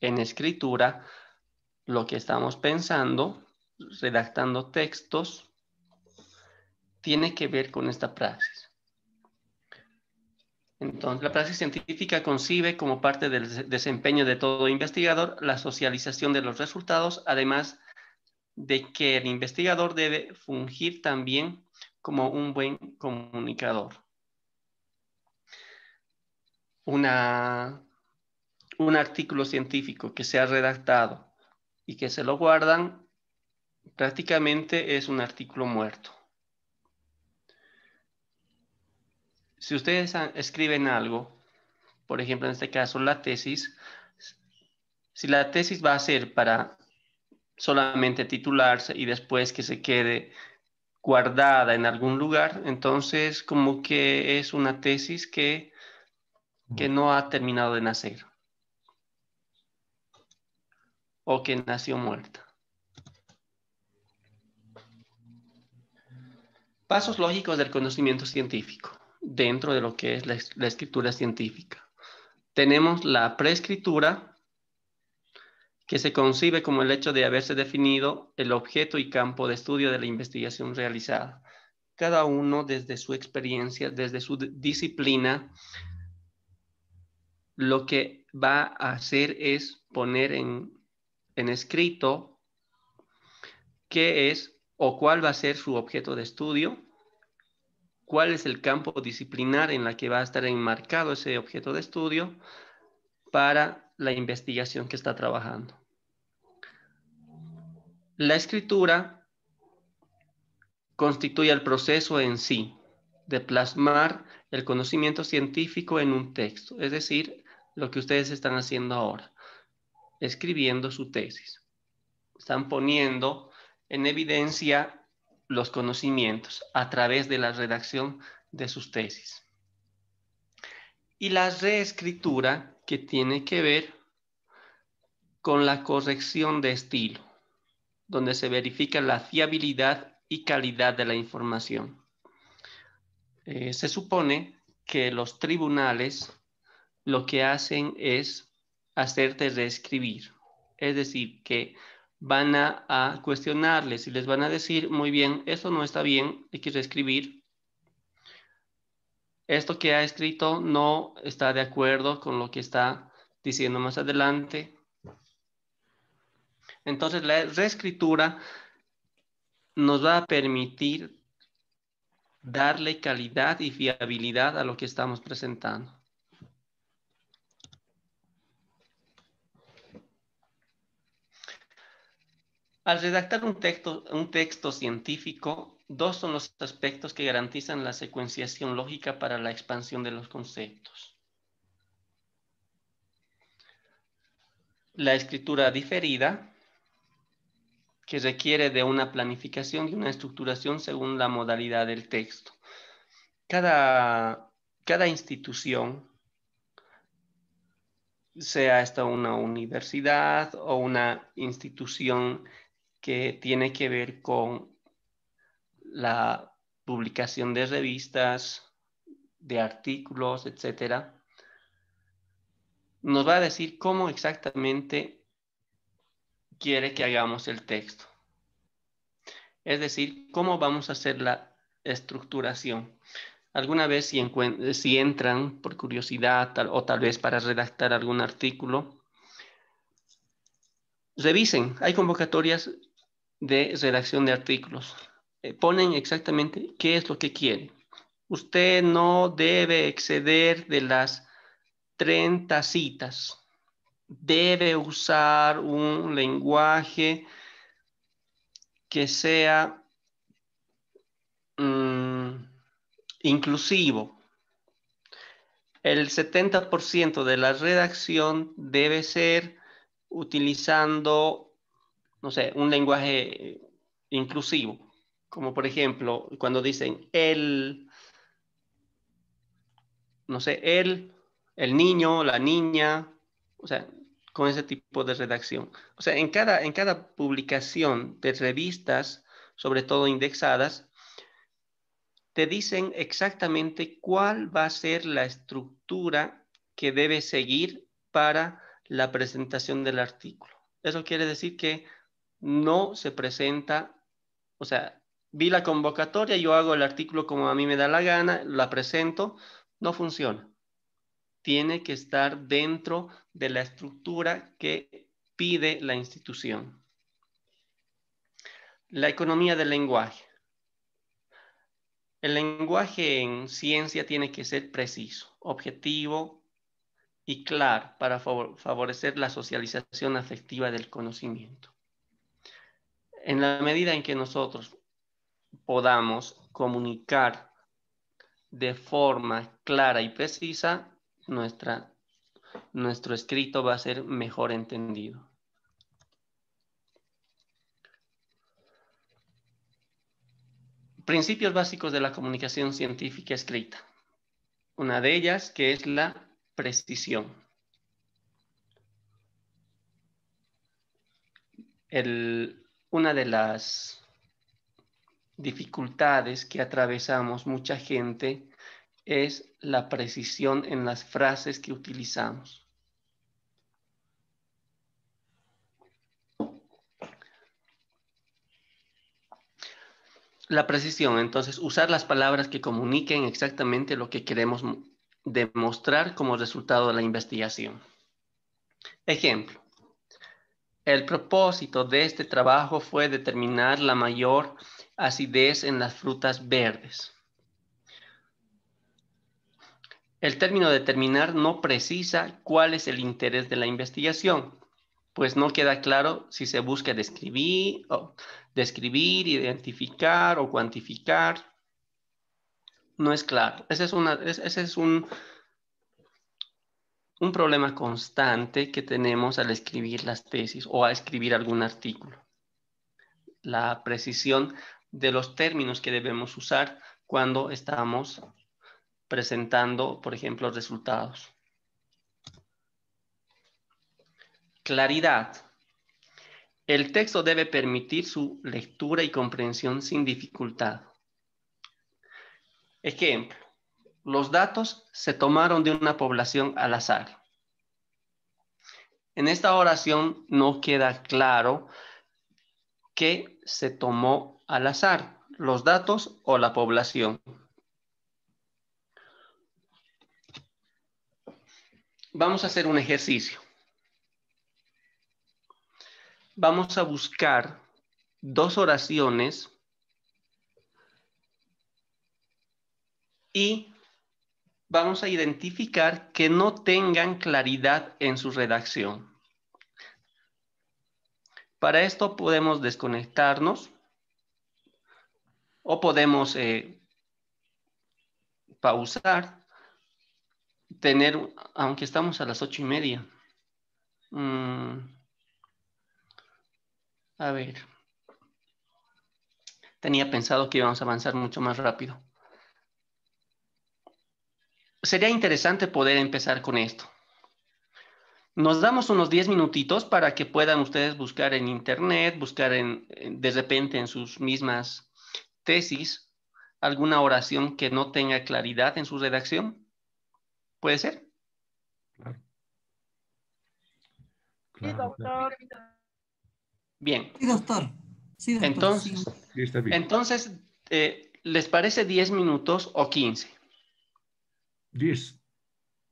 en escritura lo que estamos pensando, redactando textos tiene que ver con esta praxis. Entonces, la praxis científica concibe como parte del desempeño de todo investigador la socialización de los resultados, además de que el investigador debe fungir también como un buen comunicador. un artículo científico que se ha redactado y que se lo guardan, prácticamente es un artículo muerto. si ustedes escriben algo, por ejemplo, en este caso la tesis, si la tesis va a ser para solamente titularse y después que se quede guardada en algún lugar, entonces como que es una tesis que, que no ha terminado de nacer o que nació muerta. Pasos lógicos del conocimiento científico dentro de lo que es la, escritura científica. Tenemos la preescritura, que se concibe como el hecho de haberse definido el objeto y campo de estudio de la investigación realizada. Cada uno desde su experiencia, desde su disciplina, lo que va a hacer es poner en escrito qué es o cuál va a ser su objeto de estudio cuál es el campo disciplinar en la que va a estar enmarcado ese objeto de estudio para la investigación que está trabajando. La escritura constituye el proceso en sí de plasmar el conocimiento científico en un texto, es decir, lo que ustedes están haciendo ahora, escribiendo su tesis. Están poniendo en evidencia los conocimientos a través de la redacción de sus tesis. Y la reescritura que tiene que ver con la corrección de estilo, donde se verifica la fiabilidad y calidad de la información. Eh, se supone que los tribunales lo que hacen es hacerte reescribir, es decir, que van a, cuestionarles y les van a decir, muy bien, esto no está bien, hay que reescribir. Esto que ha escrito no está de acuerdo con lo que está diciendo más adelante. Entonces, la reescritura nos va a permitir darle calidad y fiabilidad a lo que estamos presentando. Al redactar un texto, un texto científico, dos son los aspectos que garantizan la secuenciación lógica para la expansión de los conceptos. La escritura diferida, que requiere de una planificación y una estructuración según la modalidad del texto. Cada, cada institución, sea esta una universidad o una institución que tiene que ver con la publicación de revistas, de artículos, etcétera, nos va a decir cómo exactamente quiere que hagamos el texto. Es decir, cómo vamos a hacer la estructuración. Alguna vez si, entran por curiosidad o tal vez para redactar algún artículo, revisen. Hay convocatorias de redacción de artículos. Eh, ponen exactamente qué es lo que quieren. Usted no debe exceder de las 30 citas. Debe usar un lenguaje que sea mm, inclusivo. El 70% de la redacción debe ser utilizando no sé, un lenguaje eh, inclusivo. Como por ejemplo, cuando dicen el, no sé, el, el niño, la niña, o sea, con ese tipo de redacción. O sea, en cada, en cada publicación de revistas, sobre todo indexadas, te dicen exactamente cuál va a ser la estructura que debe seguir para la presentación del artículo. Eso quiere decir que no se presenta, o sea, vi la convocatoria, yo hago el artículo como a mí me da la gana, la presento, no funciona. Tiene que estar dentro de la estructura que pide la institución. La economía del lenguaje. El lenguaje en ciencia tiene que ser preciso, objetivo y claro para favorecer la socialización afectiva del conocimiento en la medida en que nosotros podamos comunicar de forma clara y precisa, nuestra, nuestro escrito va a ser mejor entendido. Principios básicos de la comunicación científica escrita. Una de ellas que es la precisión. El, una de las dificultades que atravesamos mucha gente es la precisión en las frases que utilizamos. La precisión, entonces, usar las palabras que comuniquen exactamente lo que queremos demostrar como resultado de la investigación. Ejemplo, el propósito de este trabajo fue determinar la mayor acidez en las frutas verdes. El término determinar no precisa cuál es el interés de la investigación, pues no queda claro si se busca describir, o describir, identificar o cuantificar. No es claro. Ese es, ese es un un problema constante que tenemos al escribir las tesis o a escribir algún artículo. La precisión de los términos que debemos usar cuando estamos presentando, por ejemplo, resultados. Claridad. El texto debe permitir su lectura y comprensión sin dificultad. Ejemplo, los datos se tomaron de una población al azar. En esta oración no queda claro qué se tomó al azar, los datos o la población. Vamos a hacer un ejercicio. Vamos a buscar dos oraciones y vamos a identificar que no tengan claridad en su redacción. Para esto podemos desconectarnos o podemos eh, pausar, tener, aunque estamos a las ocho y media. Mm. a ver, tenía pensado que íbamos a avanzar mucho más rápido sería interesante poder empezar con esto. Nos damos unos 10 minutitos para que puedan ustedes buscar en internet, buscar en, de repente en sus mismas tesis alguna oración que no tenga claridad en su redacción. ¿Puede ser? Sí, doctor. Bien. Sí, doctor. Sí, Entonces, entonces eh, ¿les parece 10 minutos o 15? 10,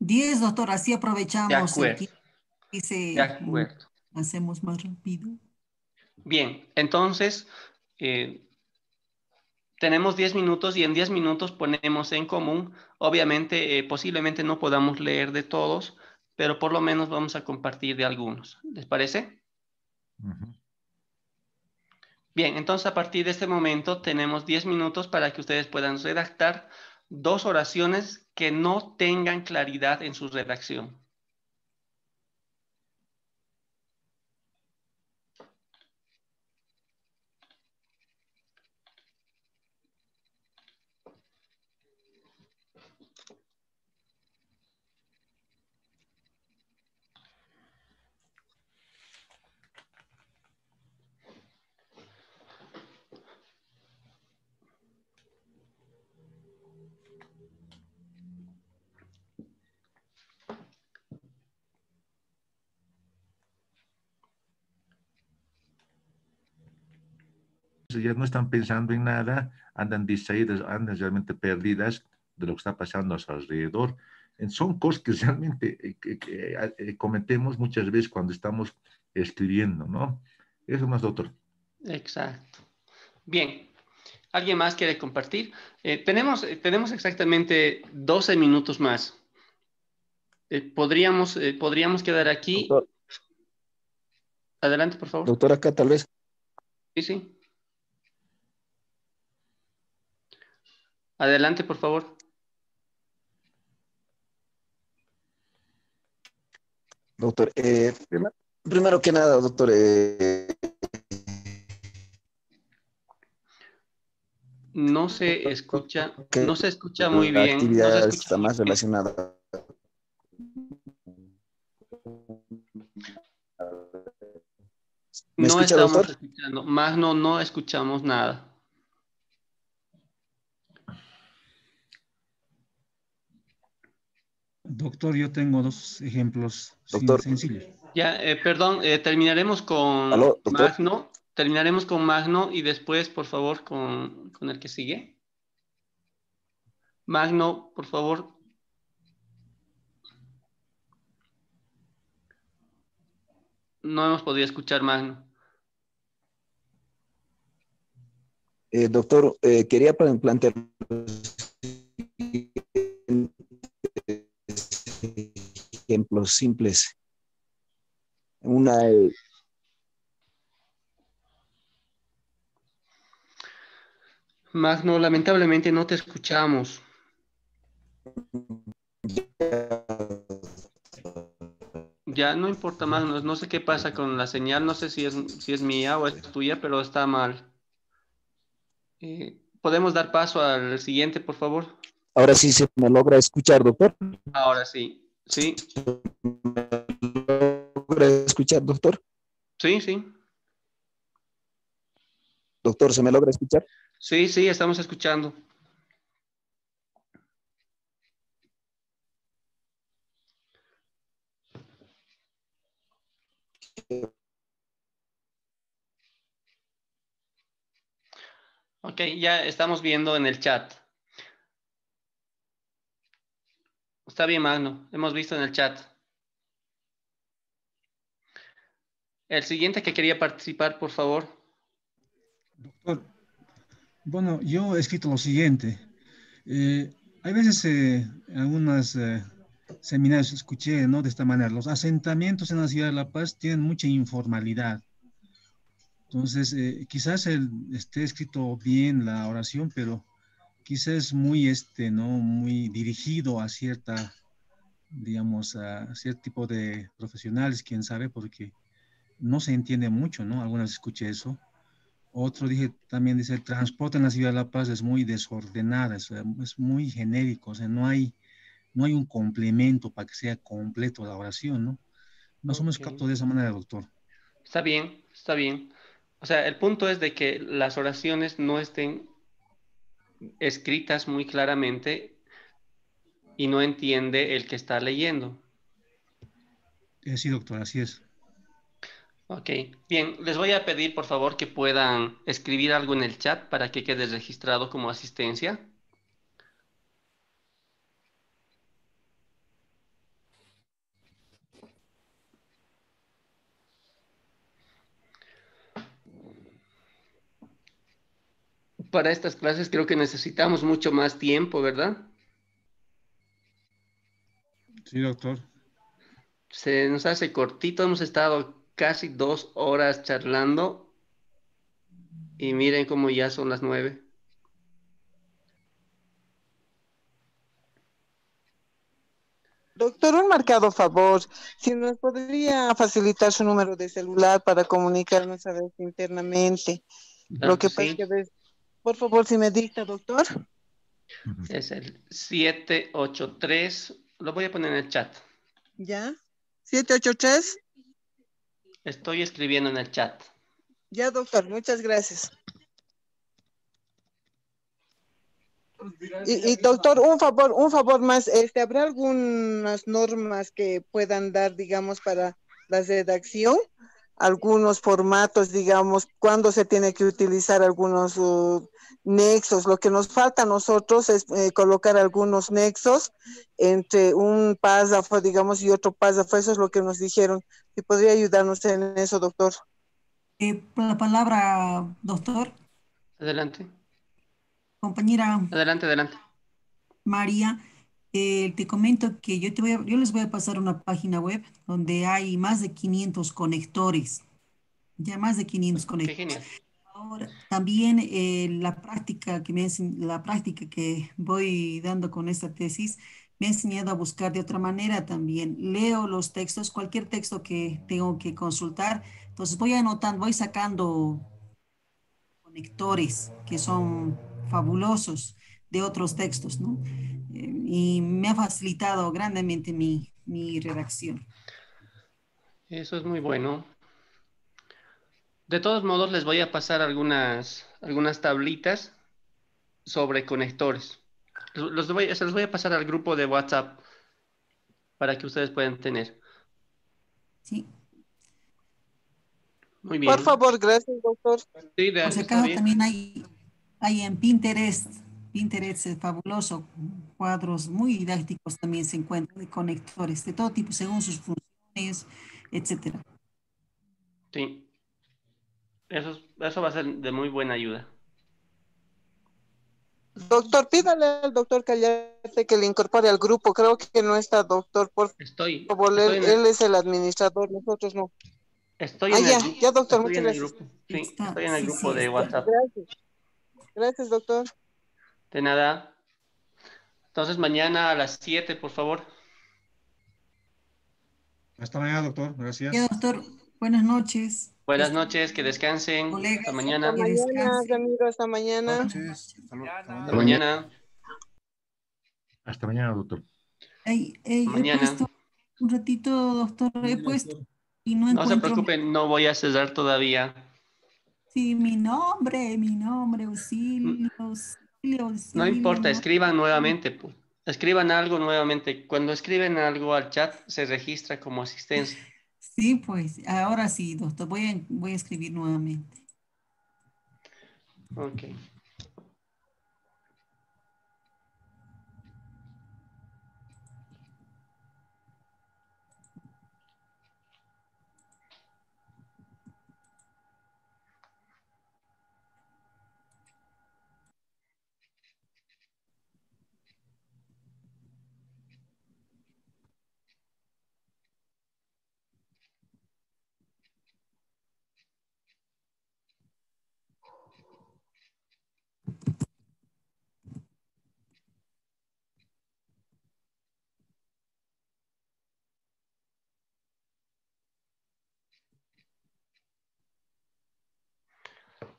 Diez, doctor, así aprovechamos. De tiempo, Hacemos más rápido. Bien, entonces eh, tenemos 10 minutos y en 10 minutos ponemos en común. Obviamente, eh, posiblemente no podamos leer de todos, pero por lo menos vamos a compartir de algunos. ¿Les parece? Bien, entonces a partir de este momento tenemos 10 minutos para que ustedes puedan redactar dos oraciones que no tengan claridad en su redacción. ya no están pensando en nada, andan distraídas, andan realmente perdidas de lo que está pasando a su alrededor. Son cosas que realmente eh, eh, cometemos muchas veces cuando estamos escribiendo, ¿no? Eso más, doctor. Exacto. Bien. ¿Alguien más quiere compartir? Eh, tenemos, tenemos exactamente 12 minutos más. podríamos, podríamos quedar aquí. Adelante, por favor. Doctor, acá tal vez. Sí, sí. Adelante, por favor. Doctor, eh, primero que nada, doctor, eh, no se escucha, no se escucha muy bien. La actividad no está más relacionada. no estamos escuchando, más no, no escuchamos nada. Doctor, yo tengo dos ejemplos Doctor. sencillos. Ya, eh, perdón, eh, terminaremos con Magno. Terminaremos con Magno y después, por favor, con, con el que sigue. Magno, por favor. No hemos podido escuchar, Magno. Eh, doctor, quería plantear ejemplos simples. Una. Magno, lamentablemente no te escuchamos. Ya no importa, Magno. No sé qué pasa con la señal. No sé si es, si es mía o es tuya, pero está mal. Eh, ¿Podemos dar paso al siguiente, por favor? Ahora sí se me logra escuchar, doctor. Ahora sí. Sí. ¿Logra escuchar, doctor? Sí, sí. Doctor, ¿se me logra escuchar? Sí, sí, estamos escuchando. Ok, ya estamos viendo en el chat. Está bien, Magno. Hemos visto en el chat. El siguiente que quería participar, por favor. Doctor, bueno, yo he escrito lo siguiente. Eh, hay veces eh, en algunos eh, seminarios escuché ¿no? de esta manera, los asentamientos en la ciudad de La Paz tienen mucha informalidad. Entonces, quizás esté escrito bien la oración, pero quizás muy, este, ¿no? muy dirigido a cierta, digamos, a cierto tipo de profesionales, quién sabe, porque no se entiende mucho, ¿no? Algunas escuché eso. Otro dije, también dice, el transporte en la ciudad de La Paz es muy desordenado, es, es, muy genérico, o sea, no hay, no hay un complemento para que sea completo la oración, ¿no? No somos o capto de esa manera, doctor. Está bien, está bien. O sea, el punto es de que las oraciones no estén escritas muy claramente y no entiende el que está leyendo. Eh, sí, doctor, así es. Ok, bien, les voy a pedir por favor que puedan escribir algo en el chat para que quede registrado como asistencia. para estas clases creo que necesitamos mucho más tiempo, ¿verdad? Sí, doctor. Se nos hace cortito, hemos estado casi dos horas charlando y miren cómo ya son las nueve. Doctor, un marcado favor. Si nos podría facilitar su número de celular para comunicarnos a veces internamente. Lo que pasa que a veces por favor, si me dicta, doctor. Es el 783. Lo voy a poner en el chat. ¿Ya? 783. Estoy escribiendo en el chat. Ya, doctor, muchas gracias. Y, doctor, un favor, un favor más. Este, ¿Habrá algunas normas que puedan dar, digamos, para la redacción? algunos formatos, digamos, cuando se tiene que utilizar algunos uh, nexos. Lo que nos falta a nosotros es eh, colocar algunos nexos entre un párrafo, digamos, y otro párrafo. Eso es lo que nos dijeron. ¿Y podría ayudarnos en eso, doctor? Eh, la palabra, doctor. Adelante. Compañera. Adelante, adelante. María. Eh, te comento que yo, te yo les voy a pasar una página web donde hay más de 500 conectores, ya más de 500 conectores. Ahora, también eh, la práctica que me la práctica que voy dando con esta tesis me ha enseñado a buscar de otra manera también. Leo los textos, cualquier texto que tengo que consultar, entonces voy anotando, voy sacando conectores que son fabulosos de otros textos, ¿no? y me ha facilitado grandemente mi, redacción. Eso es muy bueno. De todos modos, les voy a pasar algunas, algunas tablitas sobre conectores. Los voy, se los voy a pasar al grupo de WhatsApp para que ustedes puedan tener. Sí. Muy bien. Por favor, gracias, doctor. Sí, de, Por si también hay, hay en Pinterest Pinterest es fabuloso, cuadros muy didácticos también se encuentran, de conectores de todo tipo, según sus funciones, etcétera. Sí, eso, eso va a ser de muy buena ayuda. Doctor, pídale al doctor Callate que le incorpore al grupo. Creo que no está, doctor. Por estoy, él, es el administrador, nosotros no. Estoy ah, en el, grupo. estoy en el grupo de WhatsApp. Gracias, doctor. De nada. Entonces, mañana a las 7, por favor. Hasta mañana, doctor. Gracias. doctor. Buenas noches. Buenas noches, que descansen. hasta mañana. Hasta mañana, amigos. Hasta mañana. Hasta mañana. Hasta mañana, doctor. mañana. un ratito, doctor. He puesto y no, se preocupen, no voy a cesar todavía. Sí, mi nombre, mi nombre, mm no importa, escriban nuevamente, pues. escriban algo nuevamente. Cuando escriben algo al chat, se registra como asistencia. Sí, pues, ahora sí, doctor, voy a, voy a escribir nuevamente. Ok.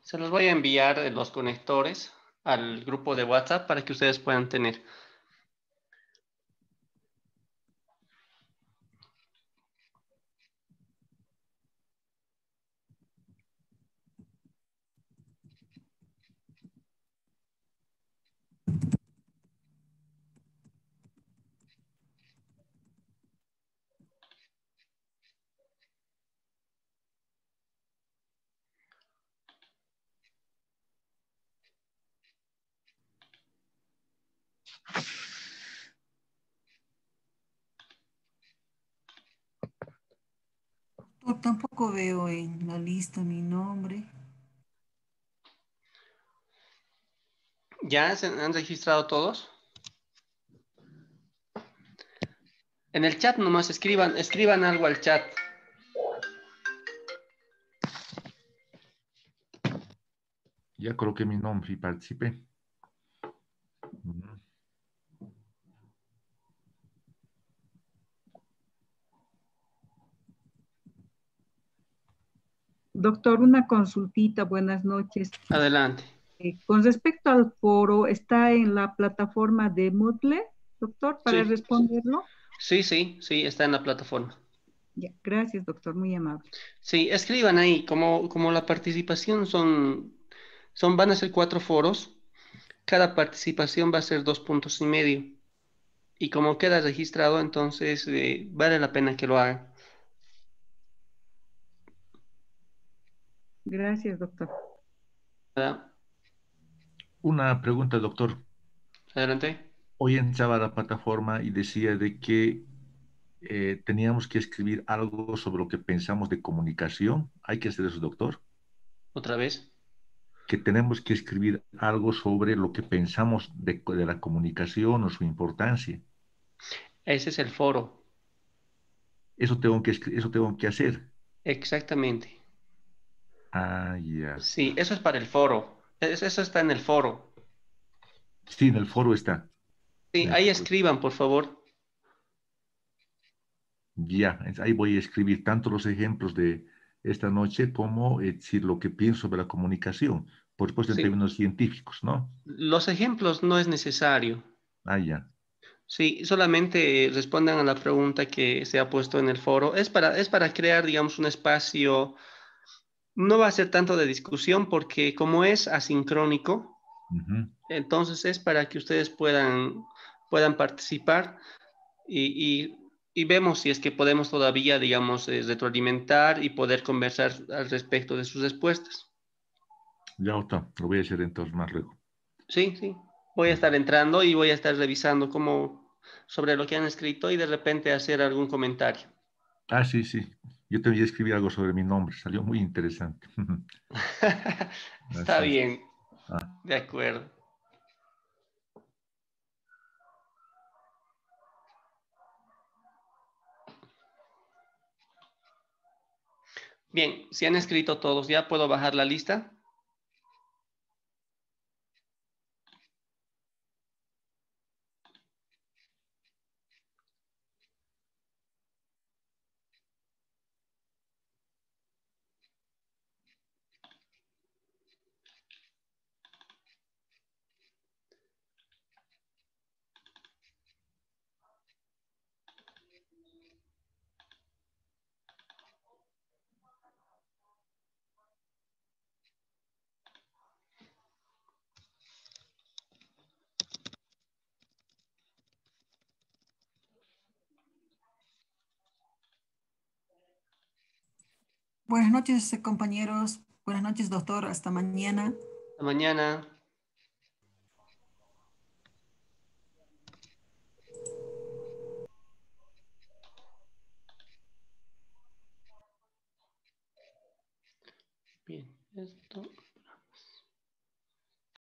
Se los voy a enviar eh, los conectores al grupo de WhatsApp para que ustedes puedan tener veo en la lista mi nombre. ¿Ya se han registrado todos? En el chat nomás escriban, escriban algo al chat. Ya que mi nombre y participé. Doctor, una consultita, buenas noches. Adelante. Eh, con respecto al foro, ¿está en la plataforma de Moodle, doctor, para responderlo? Sí, sí, sí, está en la plataforma. gracias, doctor, muy amable. Sí, escriban ahí, como, como la participación son, son, van a ser cuatro foros, cada participación va a ser dos puntos y medio. Y como queda registrado, entonces eh, vale la pena que lo hagan. Gracias, doctor. Una pregunta, doctor. Adelante. Hoy entraba a la plataforma y decía de que eh, teníamos que escribir algo sobre lo que pensamos de comunicación. ¿Hay que hacer eso, doctor? ¿Otra vez? Que tenemos que escribir algo sobre lo que pensamos de, la comunicación o su importancia. Ese es el foro. Eso tengo que, eso tengo que hacer. Exactamente. Ah, ya. Sí, eso es para el foro. Eso está en el foro. Sí, en el foro está. Sí, ahí escriban, por favor. Ya, ahí voy a escribir tanto los ejemplos de esta noche como eh, decir, lo que pienso sobre la comunicación, por supuesto en términos científicos, ¿no? Los ejemplos no es necesario. Ah, ya. Sí, solamente respondan a la pregunta que se ha puesto en el foro. Es para, es para crear, digamos, un espacio no va a ser tanto de discusión porque como es asincrónico, entonces es para que ustedes puedan, puedan participar y, vemos si es que podemos todavía, digamos, eh, retroalimentar y poder conversar al respecto de sus respuestas. Ya está, lo voy a hacer entonces más luego. Sí, sí, voy a estar entrando y voy a estar revisando cómo, sobre lo que han escrito y de repente hacer algún comentario. Ah, sí, sí, yo también escribí algo sobre mi nombre, salió muy interesante. Está bien. Ah. De acuerdo. Bien, si han escrito todos, ¿ya puedo bajar la lista? Buenas noches, compañeros. Buenas noches, doctor. Hasta mañana. Hasta mañana.